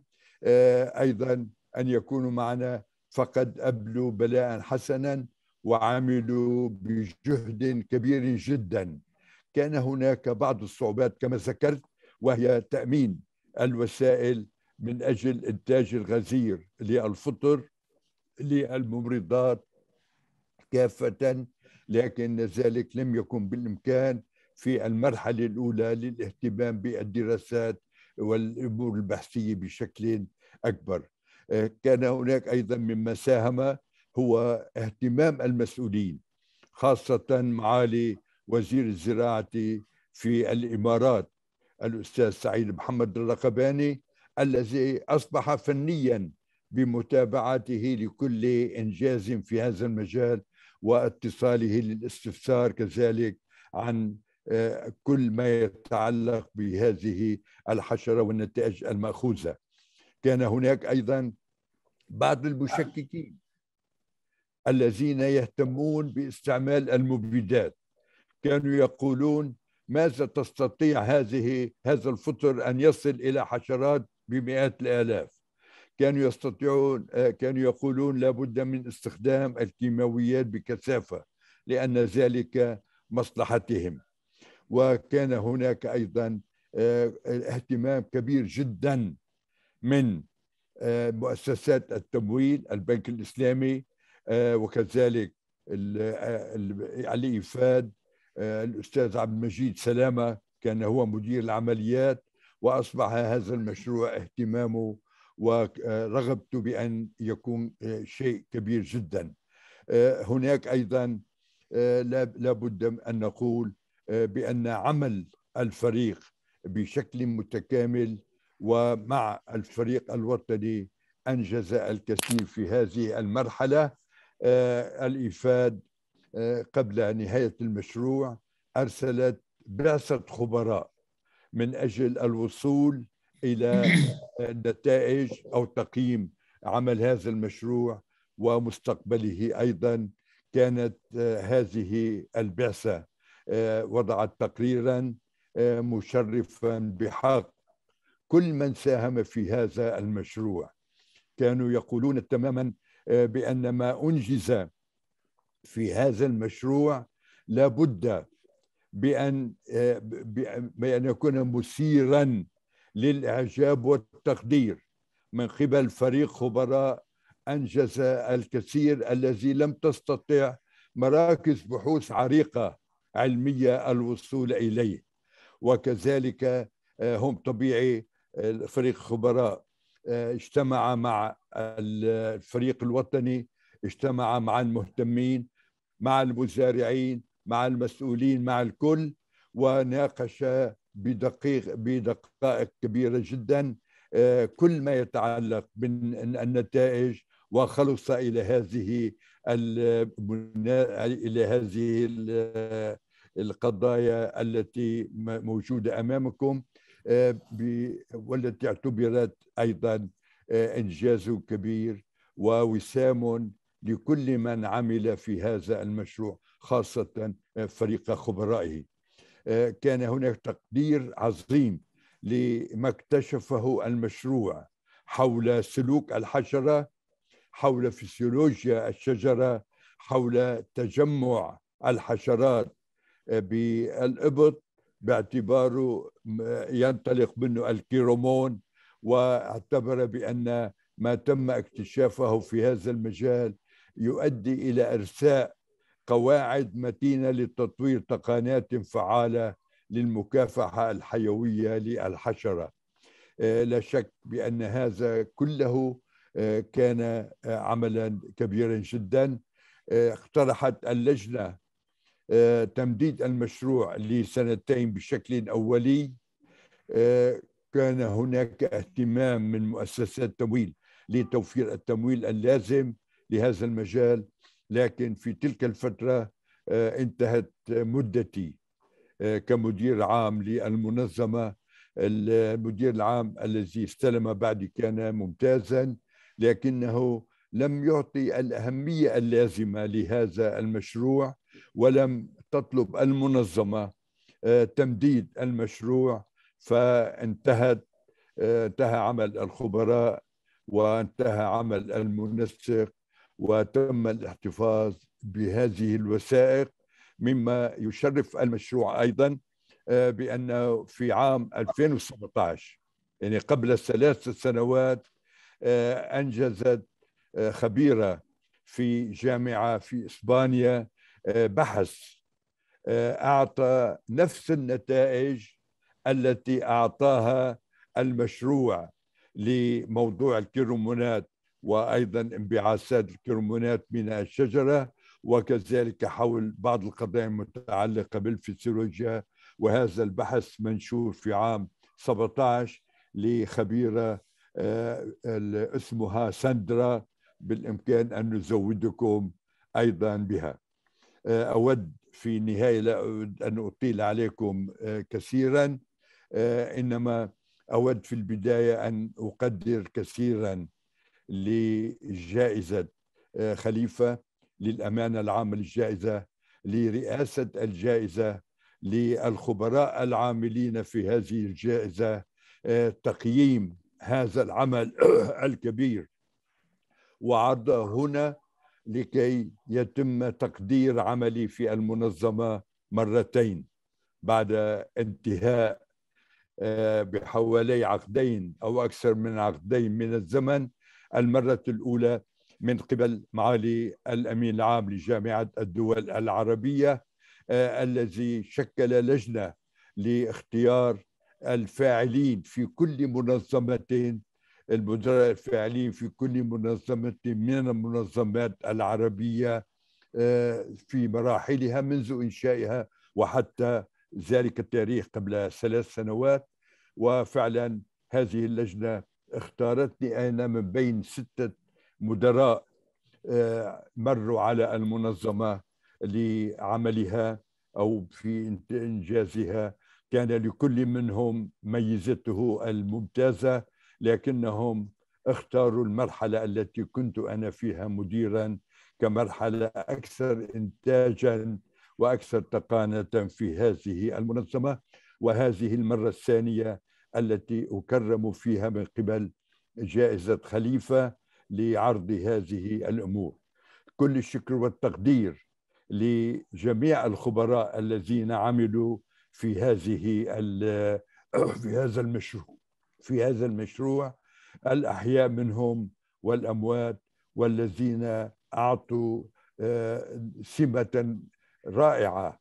أيضا أن يكونوا معنا فقد أبلوا بلاء حسنا وعملوا بجهد كبير جدا كان هناك بعض الصعوبات كما ذكرت وهي تامين الوسائل من اجل انتاج الغزير للفطر للممرضات كافه لكن ذلك لم يكن بالامكان في المرحله الاولى للاهتمام بالدراسات والامور البحثيه بشكل اكبر آه، كان هناك ايضا مما ساهم هو اهتمام المسؤولين خاصة معالي وزير الزراعة في الإمارات الأستاذ سعيد محمد الرقباني الذي أصبح فنيا بمتابعته لكل إنجاز في هذا المجال واتصاله للاستفسار كذلك عن آه، كل ما يتعلق بهذه الحشرة والنتائج المأخوذة كان هناك أيضا بعض المشككين الذين يهتمون باستعمال المبيدات كانوا يقولون ماذا تستطيع هذه هذا الفطر ان يصل الى حشرات بمئات الالاف كانوا يستطيعون كانوا يقولون لابد من استخدام الكيماويات بكثافه لان ذلك مصلحتهم وكان هناك ايضا اهتمام كبير جدا من مؤسسات التمويل البنك الاسلامي آه، وكذلك آه، علي إفاد آه، الأستاذ عبد المجيد سلامة كان هو مدير العمليات وأصبح هذا المشروع اهتمامه ورغبته بأن يكون شيء كبير جدا هناك أيضا لابد أن نقول بأن عمل الفريق بشكل متكامل ومع الفريق الوطني أنجز الكثير في هذه المرحلة آه، الإيفاد آه، قبل نهاية المشروع أرسلت بعثة خبراء من أجل الوصول إلى [CLEARS THROAT] نتائج أو تقييم عمل هذا المشروع ومستقبله أيضا كانت آه، هذه البعثة وضعت تقريرا مشرفا بحق كل من ساهم في هذا المشروع كانوا يقولون تماما آه، بأن ما أنجز في هذا المشروع لابد بأن آه، بأن يكون مثيرا للإعجاب والتقدير من قبل فريق خبراء أنجز الكثير الذي لم تستطع مراكز بحوث عريقة علمية الوصول إليه وكذلك آه، هم طبيعي فريق خبراء آه، اجتمع مع الفريق الوطني اجتمع مع المهتمين مع المزارعين مع المسؤولين مع الكل وناقش بدقيق بدقائق كبيره جدا آه، كل ما يتعلق بالنتائج وخلص الى هذه الى هذه القضايا التي موجوده امامكم والتي اعتبرت ايضا آه، انجاز كبير ووسام لكل من عمل في هذا المشروع خاصه آه، فريق خبرائه آه، كان هناك تقدير عظيم لما اكتشفه المشروع حول سلوك الحشره حول فسيولوجيا الشجره حول تجمع الحشرات بالإبط باعتباره ينطلق منه الكيرومون واعتبر بأن ما تم اكتشافه في هذا المجال يؤدي إلى إرساء قواعد متينة لتطوير تقنيات فعالة للمكافحة الحيوية للحشرة آه، لا شك بأن هذا كله آه، كان آه، عملا كبيرا جدا اقترحت اللجنة آه، تمديد المشروع لسنتين بشكل أولي آه، كان هناك اهتمام من مؤسسات التمويل لتوفير التمويل اللازم لهذا المجال لكن في تلك الفترة آه، انتهت مدتي كمدير عام للمنظمة المدير العام الذي استلم بعدي كان ممتازا لكنه لم يعطي الأهمية اللازمة لهذا المشروع ولم تطلب المنظمة آه، تمديد المشروع فانتهت آه، انتهى عمل الخبراء وانتهى عمل المنسق وتم الاحتفاظ بهذه الوثائق مما يشرف المشروع ايضا آه، بانه في عام 2017 يعني قبل ثلاث سنوات انجزت آه، خبيرة في جامعة في إسبانيا آه، بحث آه، أعطى نفس النتائج التي أعطاها المشروع لموضوع الكرمونات وأيضا انبعاثات الكرمونات من الشجرة وكذلك حول بعض القضايا المتعلقة بالفسيولوجيا وهذا البحث منشور في عام 17 لخبيرة اسمها ساندرا بالإمكان أن نزودكم أيضا بها آه، أود في النهاية لا أود أن أطيل عليكم آه، كثيرا آه، إنما أود في البداية أن أقدر كثيرا لجائزة خليفة للأمانة العامة للجائزة لرئاسة الجائزة للخبراء العاملين في هذه الجائزة تقييم هذا العمل [CLEARS THROAT] الكبير وعرض هنا لكي يتم تقدير عملي في المنظمة مرتين بعد انتهاء آه، بحوالي عقدين أو أكثر من عقدين من الزمن المرة الأولى من قبل معالي الأمين العام لجامعة الدول العربية آه، الذي شكل لجنة لاختيار الفاعلين في كل منظمة المدراء الفعليين في كل منظمة من المنظمات العربية آه، في مراحلها منذ إنشائها وحتى ذلك التاريخ قبل ثلاث سنوات وفعلا هذه اللجنة اختارتني أنا من بين ستة مدراء آه، مروا على المنظمة لعملها أو في إنجازها كان لكل منهم ميزته الممتازة لكنهم اختاروا المرحلة التي كنت أنا فيها مديرا كمرحلة أكثر إنتاجا وأكثر تقانة في هذه المنظمة وهذه المرة الثانية التي أكرم فيها من قبل جائزة خليفة لعرض هذه الأمور كل الشكر والتقدير لجميع الخبراء الذين عملوا في هذه في هذا المشروع في هذا المشروع الأحياء منهم والأموات والذين أعطوا آه، سمة رائعة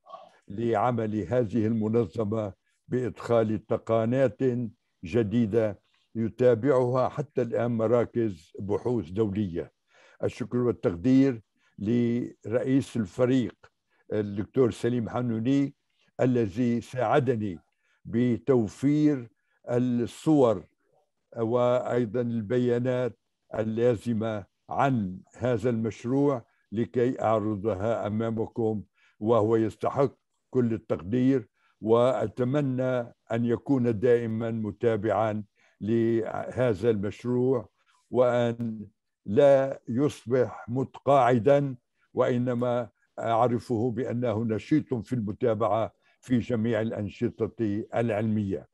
لعمل هذه المنظمة بإدخال تقانات جديدة يتابعها حتى الآن مراكز بحوث دولية الشكر والتقدير لرئيس الفريق الدكتور سليم حنوني الذي ساعدني بتوفير الصور وايضا البيانات اللازمه عن هذا المشروع لكي اعرضها امامكم وهو يستحق كل التقدير واتمنى ان يكون دائما متابعا لهذا المشروع وان لا يصبح متقاعدا وانما اعرفه بانه نشيط في المتابعه في جميع الانشطه العلميه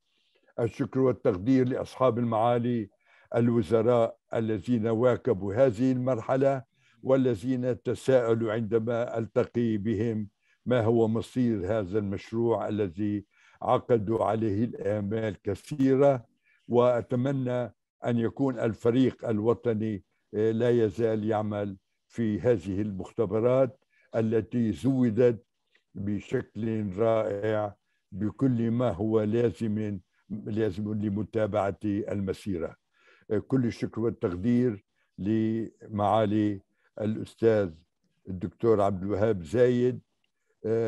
الشكر والتقدير لاصحاب المعالي الوزراء الذين واكبوا هذه المرحله والذين تساءلوا عندما التقي بهم ما هو مصير هذا المشروع الذي عقدوا عليه الامال كثيره واتمنى ان يكون الفريق الوطني آه، لا يزال يعمل في هذه المختبرات التي زودت بشكل رائع بكل ما هو لازم لمتابعة المسيرة كل الشكر والتقدير لمعالي الأستاذ الدكتور عبد الوهاب زايد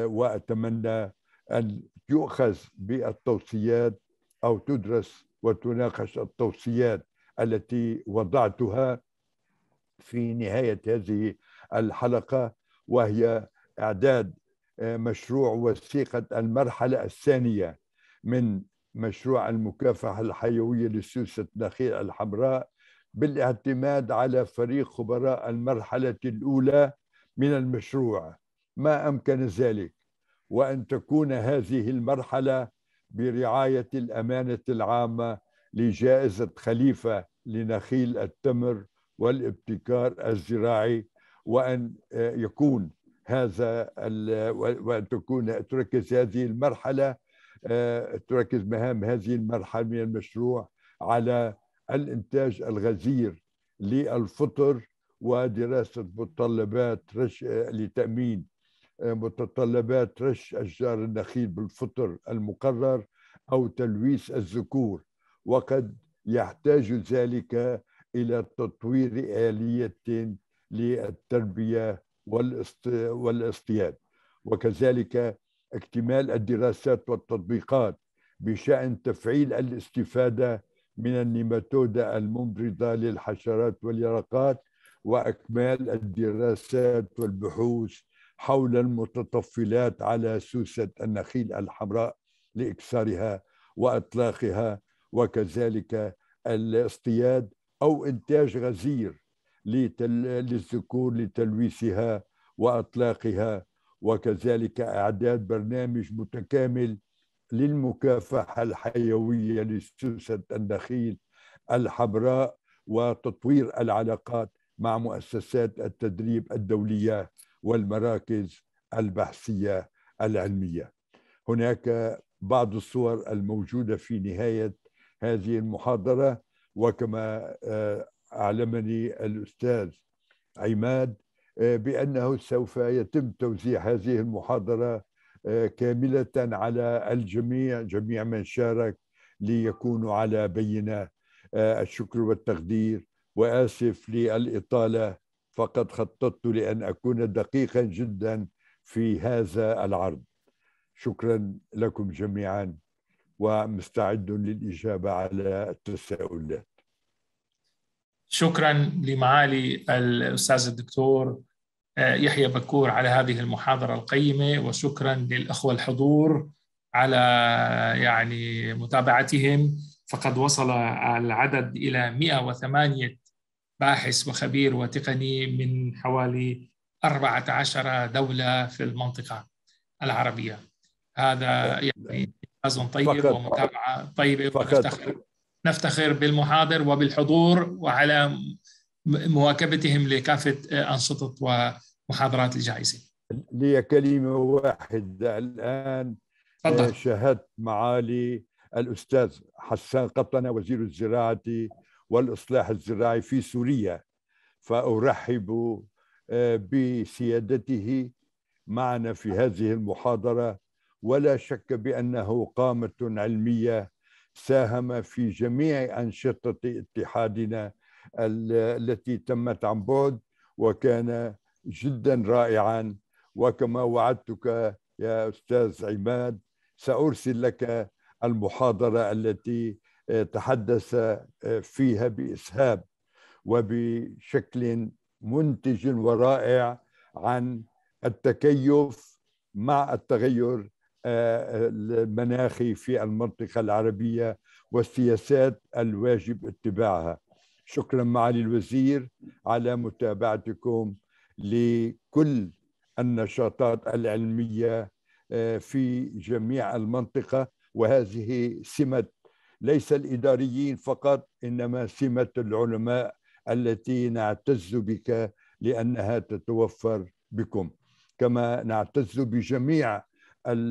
وأتمنى أن يؤخذ بالتوصيات أو تدرس وتناقش التوصيات التي وضعتها في نهاية هذه الحلقة وهي إعداد مشروع وثيقة المرحلة الثانية من مشروع المكافحة الحيوية لسوسة النخيل الحمراء بالاعتماد على فريق خبراء المرحلة الأولى من المشروع ما أمكن ذلك وأن تكون هذه المرحلة برعاية الأمانة العامة لجائزة خليفة لنخيل التمر والابتكار الزراعي وأن آه، يكون هذا وأن تكون تركز هذه المرحلة آه، تركز مهام هذه المرحلة من المشروع على الإنتاج الغزير للفطر ودراسة متطلبات رش آه، لتأمين آه، متطلبات رش أشجار النخيل بالفطر المقرر أو تلويث الذكور وقد يحتاج ذلك إلى تطوير آلية للتربية والاصطياد وكذلك اكتمال الدراسات والتطبيقات بشأن تفعيل الاستفادة من النيماتودا الممرضة للحشرات واليرقات وأكمال الدراسات والبحوث حول المتطفلات على سوسة النخيل الحمراء لإكسارها وإطلاقها وكذلك الاصطياد أو إنتاج غزير للذكور لتلويثها وإطلاقها وكذلك إعداد برنامج متكامل للمكافحة الحيوية لسوسة النخيل الحمراء وتطوير العلاقات مع مؤسسات التدريب الدولية والمراكز البحثية العلمية هناك بعض الصور الموجودة في نهاية هذه المحاضرة وكما آه، أعلمني الأستاذ عماد آه، بأنه سوف يتم توزيع هذه المحاضرة آه، كاملة على الجميع جميع من شارك ليكونوا على بينة آه، الشكر والتقدير وآسف للإطالة فقد خططت لأن أكون دقيقا جدا في هذا العرض شكرا لكم جميعا ومستعد للإجابة على التساؤلات شكرا لمعالي الاستاذ الدكتور آه، يحيى بكور على هذه المحاضره القيمه وشكرا للاخوه الحضور على يعني متابعتهم فقد وصل العدد الى 108 باحث وخبير وتقني من حوالي 14 دوله في المنطقه العربيه هذا يعني انجاز طيب ومتابعه طيبه ونفتخر نفتخر بالمحاضر وبالحضور وعلى مواكبتهم لكافة أنشطة ومحاضرات الجائزة لي كلمة واحدة الآن تفضل. آه، شاهدت معالي الأستاذ حسان قطنة وزير الزراعة والإصلاح الزراعي في سوريا فأرحب آه، بسيادته معنا في هذه المحاضرة ولا شك بأنه قامة علمية ساهم في جميع أنشطة اتحادنا التي تمت عن بعد وكان جدا رائعا وكما وعدتك يا أستاذ عماد سأرسل لك المحاضرة التي تحدث فيها بإسهاب وبشكل منتج ورائع عن التكيف مع التغير المناخي في المنطقة العربية والسياسات الواجب اتباعها شكرا معالي الوزير على متابعتكم لكل النشاطات العلمية آه، في جميع المنطقة وهذه سمة ليس الإداريين فقط إنما سمة العلماء التي نعتز بك لأنها تتوفر بكم كما نعتز بجميع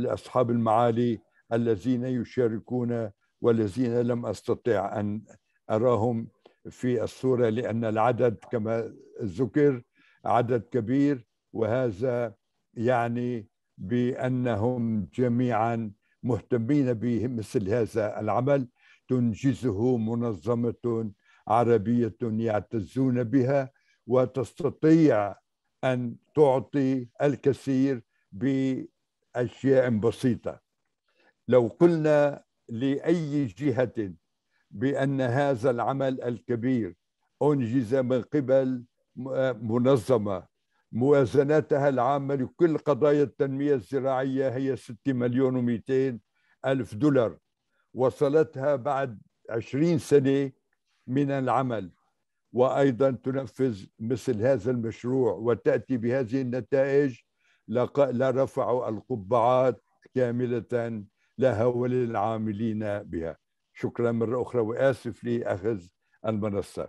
أصحاب المعالي الذين يشاركون والذين لم أستطع أن أراهم في الصورة لأن العدد كما ذكر عدد كبير وهذا يعني بأنهم جميعا مهتمين بمثل هذا العمل تنجزه منظمة عربية يعتزون بها وتستطيع أن تعطي الكثير أشياء بسيطة لو قلنا لأي جهة بأن هذا العمل الكبير أنجز من قبل منظمة موازنتها العامة لكل قضايا التنمية الزراعية هي 6 مليون و200 ألف دولار وصلتها بعد 20 سنة من العمل وأيضا تنفذ مثل هذا المشروع وتأتي بهذه النتائج لرفعوا القبعات كاملة لها وللعاملين بها شكرا مرة أخرى وآسف لأخذ المنصة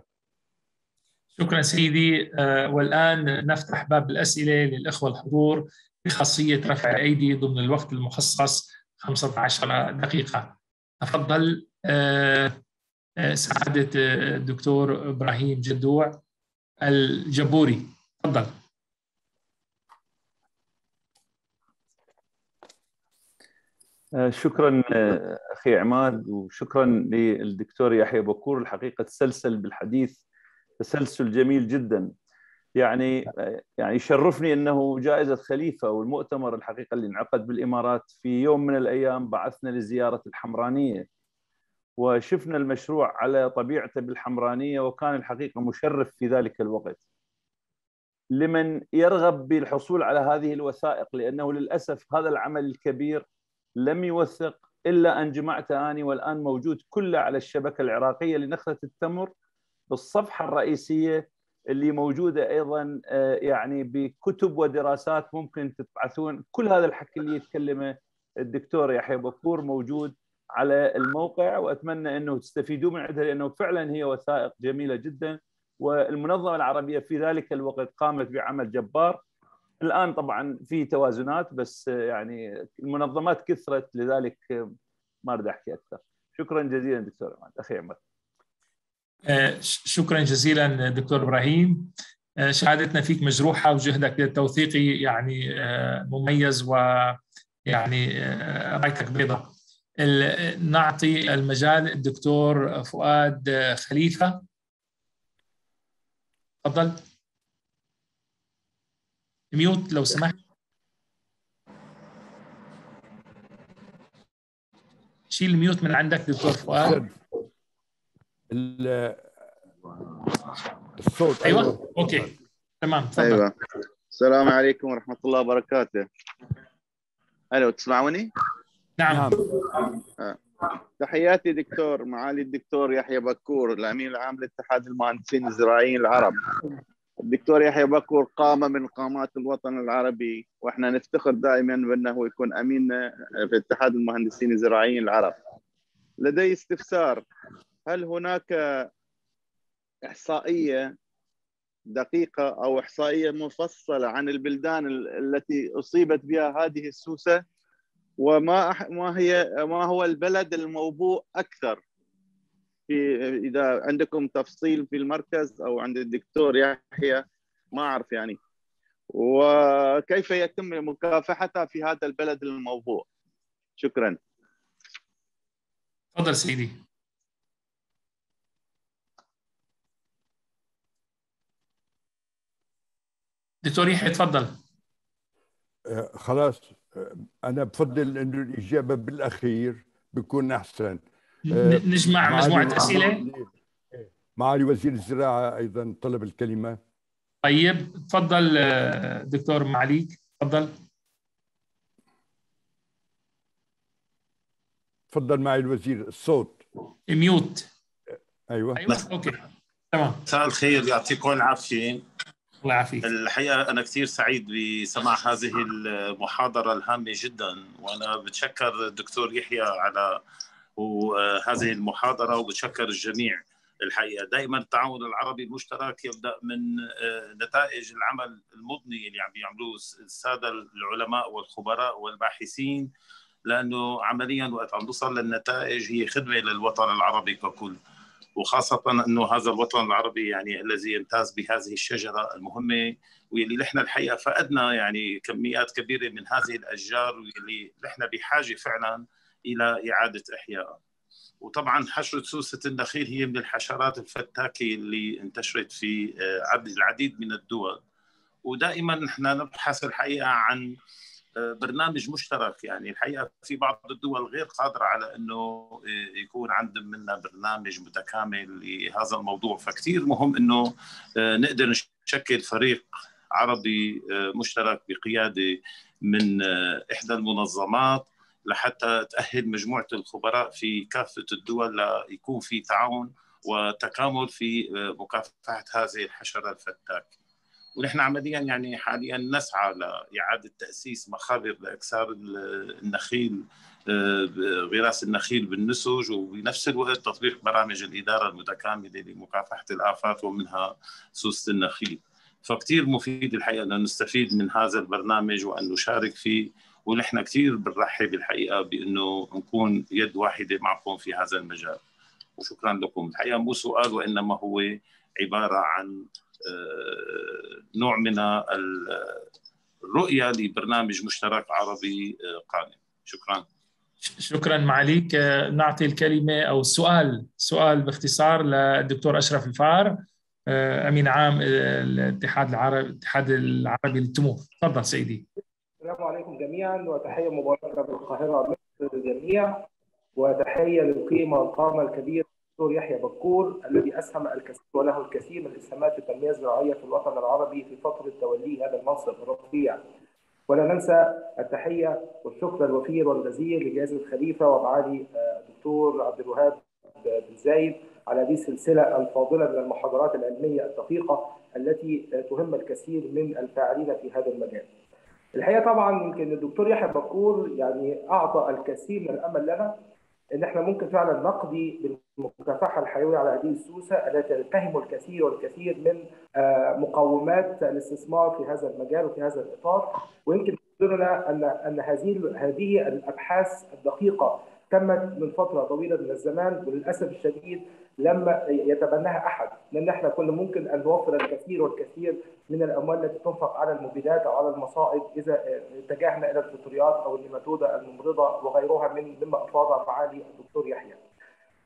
شكرا سيدي آه، والآن نفتح باب الأسئلة للإخوة الحضور بخاصية رفع أيدي ضمن الوقت المخصص 15 دقيقة تفضل آه، آه، سعادة الدكتور إبراهيم جدوع الجبوري تفضل آه، شكرا آه، اخي عماد وشكرا للدكتور يحيى بكور الحقيقه تسلسل بالحديث تسلسل جميل جدا يعني آه، يعني يشرفني انه جائزه خليفه والمؤتمر الحقيقه اللي انعقد بالامارات في يوم من الايام بعثنا لزياره الحمرانيه وشفنا المشروع على طبيعته بالحمرانيه وكان الحقيقه مشرف في ذلك الوقت. لمن يرغب بالحصول على هذه الوثائق لانه للاسف هذا العمل الكبير لم يوثق إلا أن جمعته أني والآن موجود كله على الشبكة العراقية لنخلة التمر بالصفحة الرئيسية اللي موجودة أيضا آه، يعني بكتب ودراسات ممكن تبعثون كل هذا الحكي اللي يتكلمه الدكتور يحيى بكور موجود على الموقع وأتمنى أنه تستفيدون من عندها لأنه فعلا هي وثائق جميلة جدا والمنظمة العربية في ذلك الوقت قامت بعمل جبار الان طبعا في توازنات بس يعني المنظمات كثرت لذلك ما اريد احكي اكثر شكرا جزيلا دكتور عماد اخي عماد آه، شكرا جزيلا دكتور ابراهيم آه، شهادتنا فيك مجروحه وجهدك التوثيقي يعني آه، مميز و يعني رايتك بيضاء نعطي المجال الدكتور فؤاد خليفه تفضل ميوت لو سمحت شيل الميوت من عندك دكتور فؤاد الصوت ايوه, أيوة. اوكي تمام تفضل ايوه السلام عليكم ورحمه الله وبركاته الو تسمعوني؟ نعم, نعم. آه. تحياتي دكتور معالي الدكتور يحيى بكور الامين العام لاتحاد المهندسين الزراعيين العرب الدكتور يحيى بكر قامة من قامات الوطن العربي واحنا نفتخر دائما بانه يكون اميننا في اتحاد المهندسين الزراعيين العرب. لدي استفسار هل هناك احصائيه دقيقه او احصائيه مفصله عن البلدان التي اصيبت بها هذه السوسه؟ وما ما هي ما هو البلد الموبوء اكثر في اذا عندكم تفصيل في المركز او عند الدكتور يحيى ما اعرف يعني وكيف يتم مكافحتها في هذا البلد الموضوع شكرا تفضل سيدي دكتور يحيى تفضل أه، خلاص أه، انا بفضل انه الاجابه بالاخير بكون احسن آه، نجمع مجموعه اسئله معالي وزير الزراعه ايضا طلب الكلمه طيب تفضل آه، دكتور معاليك تفضل تفضل معي الوزير الصوت ميوت ايوه ايوه اوكي تمام مساء الخير يعطيكم العافيه الله يعافيك الحقيقه انا كثير سعيد بسماع هذه المحاضره الهامه جدا وانا بتشكر الدكتور يحيى على وهذه المحاضرة وبشكر الجميع الحقيقة دائما التعاون العربي المشترك يبدأ من آه، نتائج العمل المضني اللي عم بيعملوه السادة العلماء والخبراء والباحثين لأنه عمليا وقت عم نوصل للنتائج هي خدمة للوطن العربي ككل وخاصة أنه هذا الوطن العربي يعني الذي يمتاز بهذه الشجرة المهمة واللي نحن الحقيقة فقدنا يعني كميات كبيرة من هذه الأشجار واللي نحن بحاجة فعلا الى اعاده احيائها. وطبعا حشره سوسه النخيل هي من الحشرات الفتاكه اللي انتشرت في آه، العديد من الدول ودائما نحن نبحث الحقيقه عن آه، برنامج مشترك يعني الحقيقه في بعض الدول غير قادره على انه آه، يكون عندهم منا برنامج متكامل لهذا الموضوع فكثير مهم انه نقدر نشكل فريق عربي مشترك بقياده من احدى المنظمات لحتى تأهل مجموعة الخبراء في كافة الدول ليكون في تعاون وتكامل في آه، مكافحة هذه الحشرة الفتاكة ونحن عمليا يعني حاليا نسعى لإعادة تأسيس مخابر لإكسار النخيل آه، غراس النخيل بالنسج وبنفس الوقت تطبيق برامج الإدارة المتكاملة لمكافحة الآفات ومنها سوسة النخيل فكتير مفيد الحقيقة أن نستفيد من هذا البرنامج وأن نشارك فيه ونحن كثير بنرحب الحقيقه بانه نكون يد واحده معكم في هذا المجال وشكرا لكم الحقيقه مو سؤال وانما هو عباره عن آه، نوع من الرؤيه لبرنامج مشترك عربي آه، قادم شكرا شكرا معاليك آه، نعطي الكلمه او السؤال سؤال باختصار للدكتور اشرف الفار امين عام الاتحاد العربي الاتحاد العربي للتمور تفضل سيدي جميعا وتحية مباركة بالقاهرة للجميع وتحية للقيمة والقامة الكبيرة الدكتور يحيى بكور الذي أسهم الكثير وله الكثير من الإسهامات في التنمية الزراعية في الوطن العربي في فترة توليه هذا المنصب الرفيع ولا ننسى التحية والشكر الوفير والغزير لجهاز الخليفة ومعالي آه، الدكتور عبد الوهاب بن زايد على هذه السلسلة الفاضلة من المحاضرات العلمية الدقيقة التي آه، تهم الكثير من الفاعلين في هذا المجال. الحقيقه طبعا يمكن الدكتور يحيى بكور يعني اعطى الكثير من الامل لنا ان احنا ممكن فعلا نقضي بالمكافحه الحيويه على هذه السوسه التي تلتهم الكثير والكثير من آه، مقومات الاستثمار في هذا المجال وفي هذا الاطار ويمكن لنا ان ان هذه هذه الابحاث الدقيقه تمت من فتره طويله من الزمان وللاسف الشديد لما يتبناها احد لان احنا كل ممكن ان نوفر الكثير والكثير من الاموال التي تنفق على المبيدات او على المصائد اذا آه، اتجهنا الى الفطريات او النيماتوده الممرضه وغيرها من مما افاض معالي الدكتور يحيى.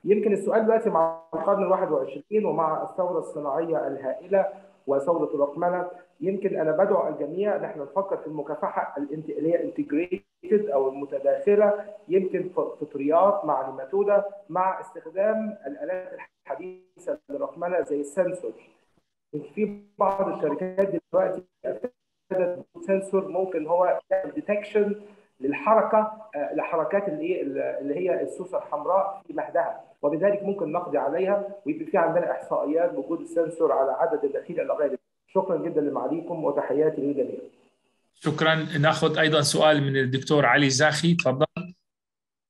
يمكن السؤال دلوقتي مع القرن ال 21 ومع الثوره الصناعيه الهائله وثوره الرقمنه يمكن انا بدعو الجميع ان احنا نفكر في المكافحه اللي هي انتجريتد او المتداخله يمكن فطريات مع نيماتودا مع استخدام الالات الحديثه للرقمنه زي السنسور في بعض الشركات دلوقتي سنسور ممكن هو ديتكشن للحركه آه، لحركات اللي اللي هي السوسه الحمراء في مهدها وبذلك ممكن نقضي عليها ويبقى في عندنا احصائيات وجود السنسور على عدد الدخيل الى غير شكرا جدا لمعاليكم وتحياتي للجميع شكرا ناخذ ايضا سؤال من الدكتور علي زاخي تفضل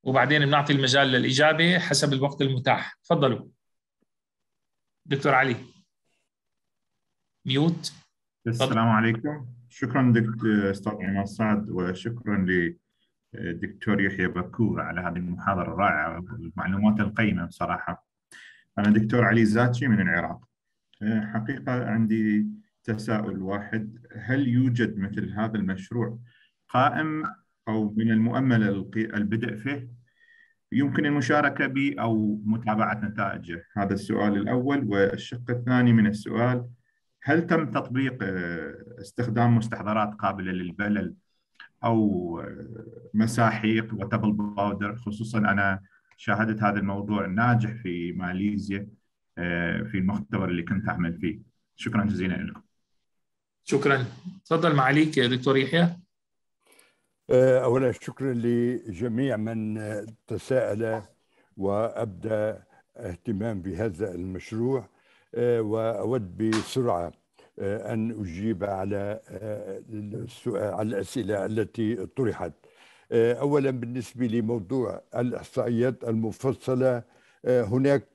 وبعدين بنعطي المجال للاجابه حسب الوقت المتاح تفضلوا دكتور علي ميوت السلام عليكم شكرا دكتور استاذ عمر سعد وشكرا للدكتور يحيى بكور على هذه المحاضره الرائعه والمعلومات القيمه بصراحه انا دكتور علي زاتشي من العراق أه، حقيقه عندي تساؤل واحد هل يوجد مثل هذا المشروع قائم أو من المؤمل البدء فيه يمكن المشاركة به أو متابعة نتائجه هذا السؤال الأول والشق الثاني من السؤال هل تم تطبيق آه، استخدام مستحضرات قابلة للبلل أو آه، مساحيق وتبل باودر خصوصا أنا شاهدت هذا الموضوع ناجح في ماليزيا آه، في المختبر اللي كنت أعمل فيه شكرا جزيلا لكم شكرا تفضل معاليك يا دكتور يحيى آه، اولا شكرا لجميع من تساءل وابدى اهتمام بهذا المشروع آه، واود بسرعه آه، ان اجيب على السؤال على الاسئله التي طرحت اولا بالنسبه لموضوع الاحصائيات المفصله هناك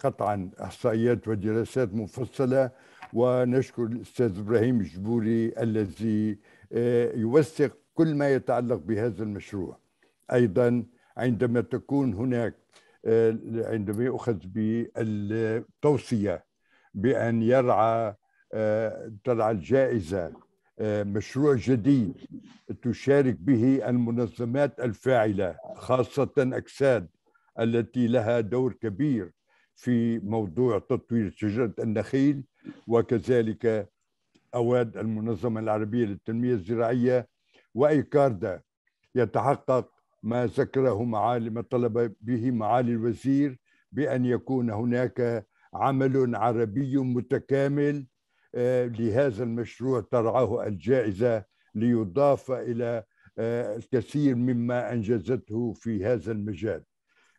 قطعا احصائيات ودراسات مفصله ونشكر الأستاذ إبراهيم الجبوري الذي آه، يوثق كل ما يتعلق بهذا المشروع أيضا عندما تكون هناك آه، عندما يؤخذ بالتوصية بأن يرعى آه، ترعى الجائزة مشروع جديد تشارك به المنظمات الفاعلة خاصة أكساد التي لها دور كبير في موضوع تطوير شجرة النخيل وكذلك أواد المنظمة العربية للتنمية الزراعية وإيكاردا يتحقق ما ذكره معالي ما طلب به معالي الوزير بأن يكون هناك عمل عربي متكامل آه، لهذا المشروع ترعاه الجائزة ليضاف إلى آه، الكثير مما أنجزته في هذا المجال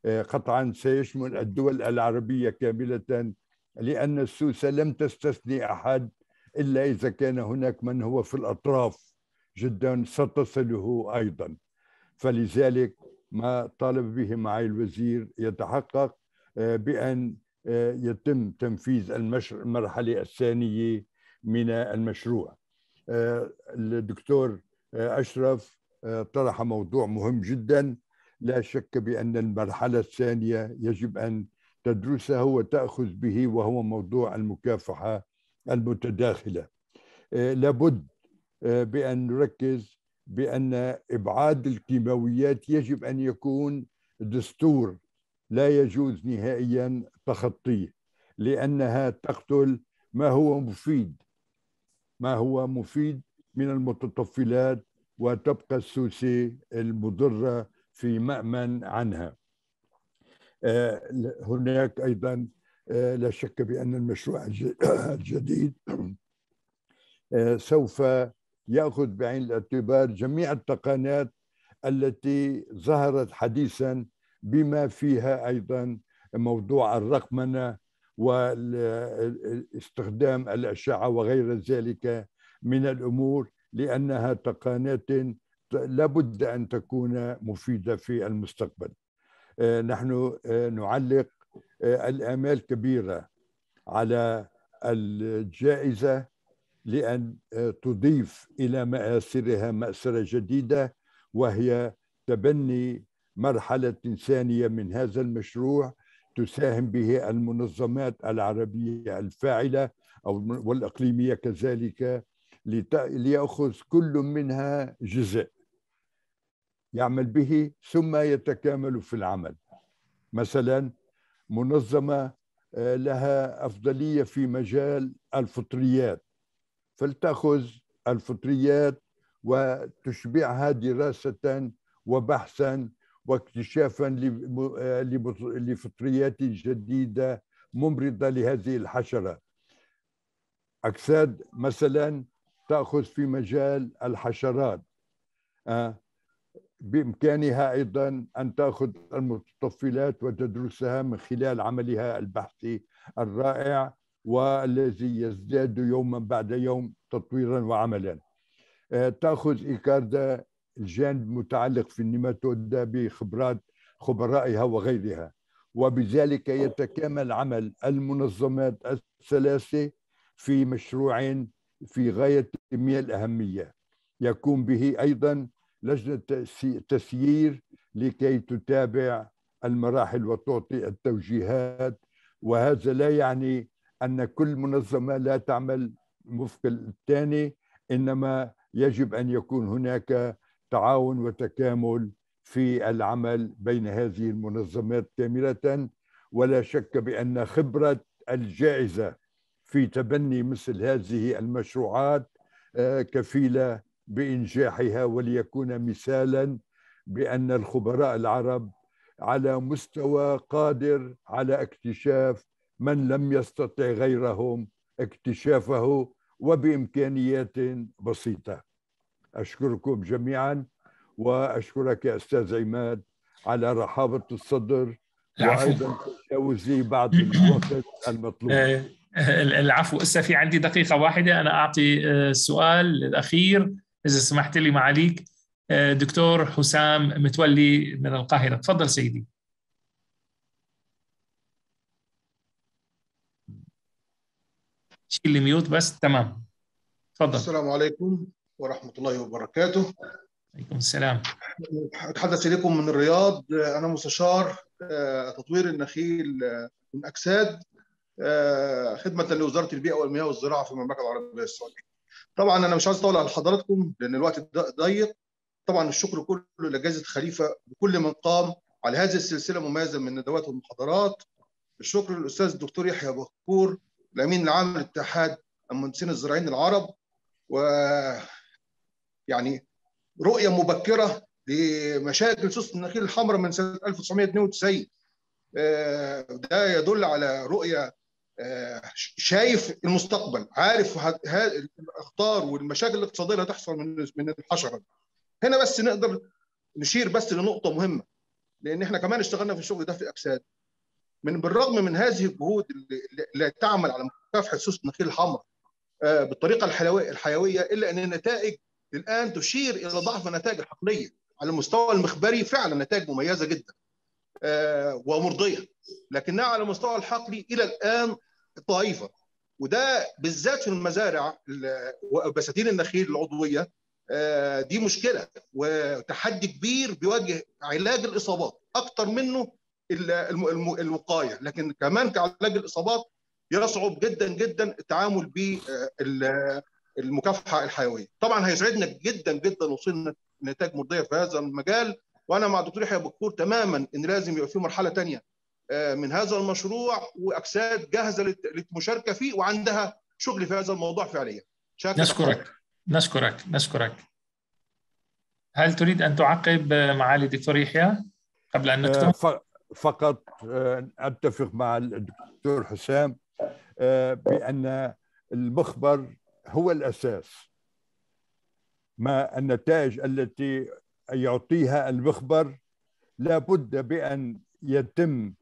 آه، قطعا سيشمل الدول العربية كاملة لأن السوسة لم تستثني أحد إلا إذا كان هناك من هو في الأطراف جدا ستصله أيضا فلذلك ما طالب به معالي الوزير يتحقق آه، بأن آه، يتم تنفيذ المرحلة الثانية من المشروع آه، الدكتور أشرف طرح موضوع مهم جدا لا شك بأن المرحلة الثانية يجب أن تدرسه وتأخذ به وهو موضوع المكافحة المتداخلة آه، لابد آه، بأن نركز بأن إبعاد الكيماويات يجب أن يكون دستور لا يجوز نهائيا تخطيه لأنها تقتل ما هو مفيد ما هو مفيد من المتطفلات وتبقى السوسة المضرة في مأمن عنها آه، هناك ايضا آه، لا شك بان المشروع [CLEARS THROAT] الجديد [CLEARS THROAT] آه، سوف ياخذ بعين الاعتبار جميع التقنيات التي ظهرت حديثا بما فيها ايضا موضوع الرقمنه واستخدام الاشعه وغير ذلك من الامور لانها تقنيات لابد ان تكون مفيده في المستقبل آه، نحن آه، نعلق آه، الآمال كبيرة على الجائزة لأن تضيف إلى مآسرها مأسرة جديدة وهي تبني مرحلة ثانية من هذا المشروع تساهم به المنظمات العربية الفاعلة والإقليمية كذلك ليأخذ كل منها جزء يعمل به ثم يتكامل في العمل مثلا منظمة آه، لها أفضلية في مجال الفطريات فلتأخذ الفطريات وتشبعها دراسة وبحثا واكتشافا آه، لفطريات جديدة ممرضة لهذه الحشرة أكساد مثلا تأخذ في مجال الحشرات آه، بإمكانها أيضا أن تأخذ المتطفلات وتدرسها من خلال عملها البحثي الرائع والذي يزداد يوما بعد يوم تطويرا وعملا آه، تأخذ إيكاردا الجانب المتعلق في النيماتودا بخبرات خبرائها وغيرها وبذلك يتكامل عمل المنظمات الثلاثة في مشروع في غاية من الأهمية يقوم به أيضا لجنه تسيير لكي تتابع المراحل وتعطي التوجيهات وهذا لا يعني ان كل منظمه لا تعمل وفق الثاني انما يجب ان يكون هناك تعاون وتكامل في العمل بين هذه المنظمات كامله ولا شك بان خبره الجائزه في تبني مثل هذه المشروعات آه، كفيله بإنجاحها وليكون مثالا بأن الخبراء العرب على مستوى قادر على اكتشاف من لم يستطع غيرهم اكتشافه وبامكانيات بسيطه. اشكركم جميعا واشكرك يا استاذ عماد على رحابه الصدر وايضا تجاوزي بعض الوقت المطلوب. آه، آه، العفو، اسا في عندي دقيقه واحده انا اعطي السؤال آه، الاخير اذا سمحت لي معاليك آه، دكتور حسام متولي من القاهره تفضل سيدي شيل الميوت بس تمام تفضل السلام عليكم ورحمه الله وبركاته عليكم السلام اتحدث اليكم من الرياض انا مستشار آه، تطوير النخيل آه، من اكساد خدمه لوزاره البيئه والمياه والزراعه في المملكه العربيه السعوديه طبعا انا مش عايز اطول على حضراتكم لان الوقت ضيق طبعا الشكر كله لجائزه خليفه بكل من قام على هذه السلسله المميزه من ندوات والمحاضرات الشكر للاستاذ الدكتور يحيى بكور الامين العام لاتحاد المهندسين الزراعيين العرب و يعني رؤيه مبكره لمشاكل سوس النخيل الحمراء من سنه 1992 آه، ده يدل على رؤيه آه، شايف المستقبل عارف الاخطار والمشاكل الاقتصاديه اللي هتحصل من من الحشره هنا بس نقدر نشير بس لنقطه مهمه لان احنا كمان اشتغلنا في الشغل ده في اكساد من بالرغم من هذه الجهود اللي تعمل على مكافحه سوس النخيل الحمراء آه، بالطريقه الحيويه الا ان النتائج الان تشير الى ضعف النتائج الحقليه على المستوى المخبري فعلا نتائج مميزه جدا آه، ومرضيه لكنها على المستوى الحقلي الى الان الطائفه وده بالذات في المزارع وبساتين النخيل العضويه آه، دي مشكله وتحدي كبير بيواجه علاج الاصابات اكتر منه الوقايه لكن كمان كعلاج الاصابات يصعب جدا جدا التعامل بالمكافحه آه، الحيويه طبعا هيسعدنا جدا جدا وصلنا نتائج مرضيه في هذا المجال وانا مع الدكتور يحيى بكور تماما ان لازم يبقى في مرحله ثانيه آه، من هذا المشروع واجساد جاهزه للمشاركه فيه وعندها شغل في هذا الموضوع فعليا نشكرك نشكرك نشكرك هل تريد ان تعقب معالي الدكتور يحيى قبل ان آه، نختم؟ فقط آه، اتفق مع الدكتور حسام بان المخبر هو الاساس ما النتائج التي يعطيها المخبر لابد بان يتم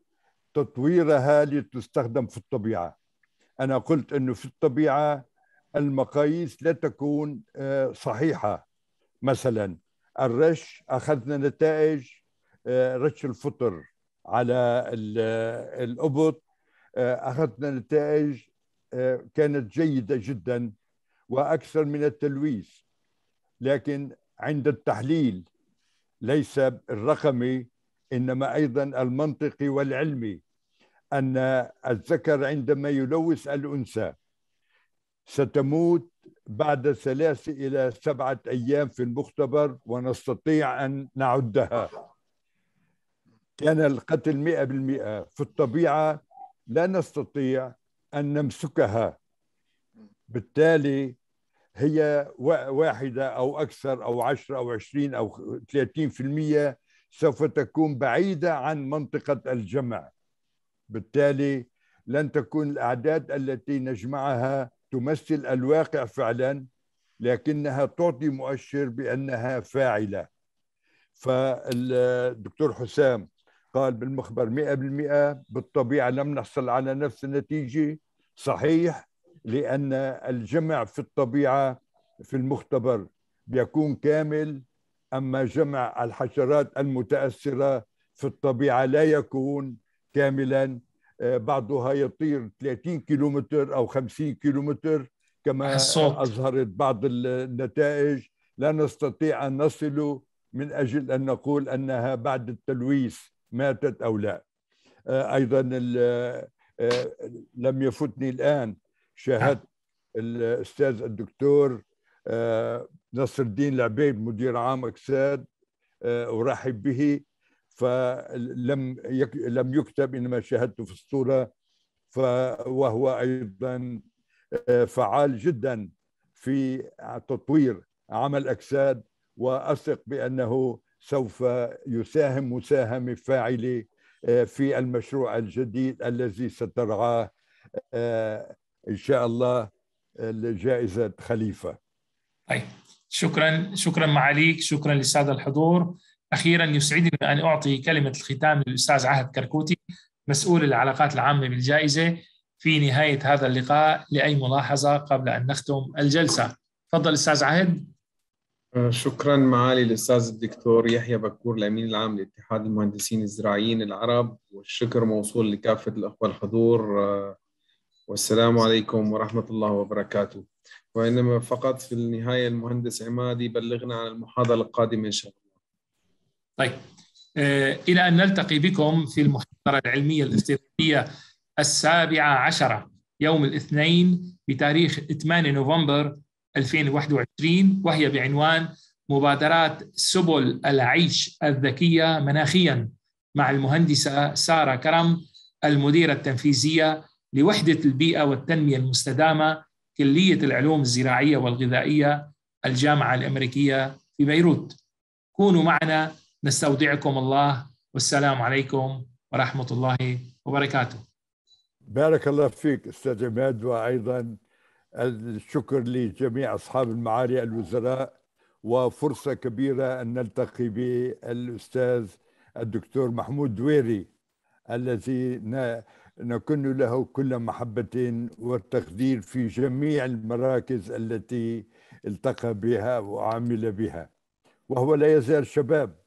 تطويرها لتستخدم في الطبيعة أنا قلت أنه في الطبيعة المقاييس لا تكون آه، صحيحة مثلا الرش أخذنا نتائج آه، رش الفطر على آه، الأبط أخذنا نتائج كانت جيدة جدا وأكثر من التلويث لكن عند التحليل ليس الرقمي انما ايضا المنطقي والعلمي أن الذكر عندما يلوث الأنثى ستموت بعد ثلاث إلى سبعة أيام في المختبر ونستطيع أن نعدها كان القتل مئة بالمئة في الطبيعة لا نستطيع أن نمسكها بالتالي هي واحدة أو أكثر أو عشرة أو عشرين أو ثلاثين في المية سوف تكون بعيدة عن منطقة الجمع بالتالي لن تكون الأعداد التي نجمعها تمثل الواقع فعلا لكنها تعطي مؤشر بأنها فاعلة فالدكتور حسام قال بالمخبر 100% بالطبيعة لم نحصل على نفس النتيجة صحيح لأن الجمع في الطبيعة في المختبر بيكون كامل أما جمع الحشرات المتأثرة في الطبيعة لا يكون كاملا آه، بعضها يطير 30 كيلومتر أو 50 كيلومتر كما الصوت. أظهرت بعض النتائج لا نستطيع أن نصل من أجل أن نقول أنها بعد التلويث ماتت أو لا آه، أيضا آه، لم يفتني الآن شاهدت الأستاذ الدكتور نصر الدين العبيد مدير عام أكساد أرحب به فلم لم يكتب انما شاهدته في الصوره وهو ايضا آه، فعال جدا في تطوير عمل اكساد واثق بانه سوف يساهم مساهمه فاعله آه، في المشروع الجديد الذي سترعاه آه، ان شاء الله جائزه خليفه. أي. طيب، شكرا شكرا معاليك شكرا للساده الحضور أخيرا يسعدني أن أعطي كلمة الختام للأستاذ عهد كركوتي مسؤول العلاقات العامة بالجائزة في نهاية هذا اللقاء لأي ملاحظة قبل أن نختم الجلسة تفضل أستاذ عهد آه، شكرا معالي الأستاذ الدكتور يحيى بكور الأمين العام لاتحاد المهندسين الزراعيين العرب والشكر موصول لكافة الأخوة الحضور آه، والسلام عليكم ورحمة الله وبركاته وإنما فقط في النهاية المهندس عماد يبلغنا عن المحاضرة القادمة إن شاء الله طيب آه، إلى أن نلتقي بكم في المحاضرة العلمية الافتراضية السابعة عشرة يوم الاثنين بتاريخ 8 نوفمبر 2021 وهي بعنوان مبادرات سبل العيش الذكية مناخيا مع المهندسة سارة كرم المديرة التنفيذية لوحدة البيئة والتنمية المستدامة كلية العلوم الزراعية والغذائية الجامعة الأمريكية في بيروت كونوا معنا نستودعكم الله والسلام عليكم ورحمة الله وبركاته بارك الله فيك أستاذ عماد وأيضا الشكر لجميع أصحاب المعالي الوزراء وفرصة كبيرة أن نلتقي بالأستاذ الدكتور محمود دويري الذي نكن له كل محبة والتقدير في جميع المراكز التي التقى بها وعمل بها وهو لا يزال شباب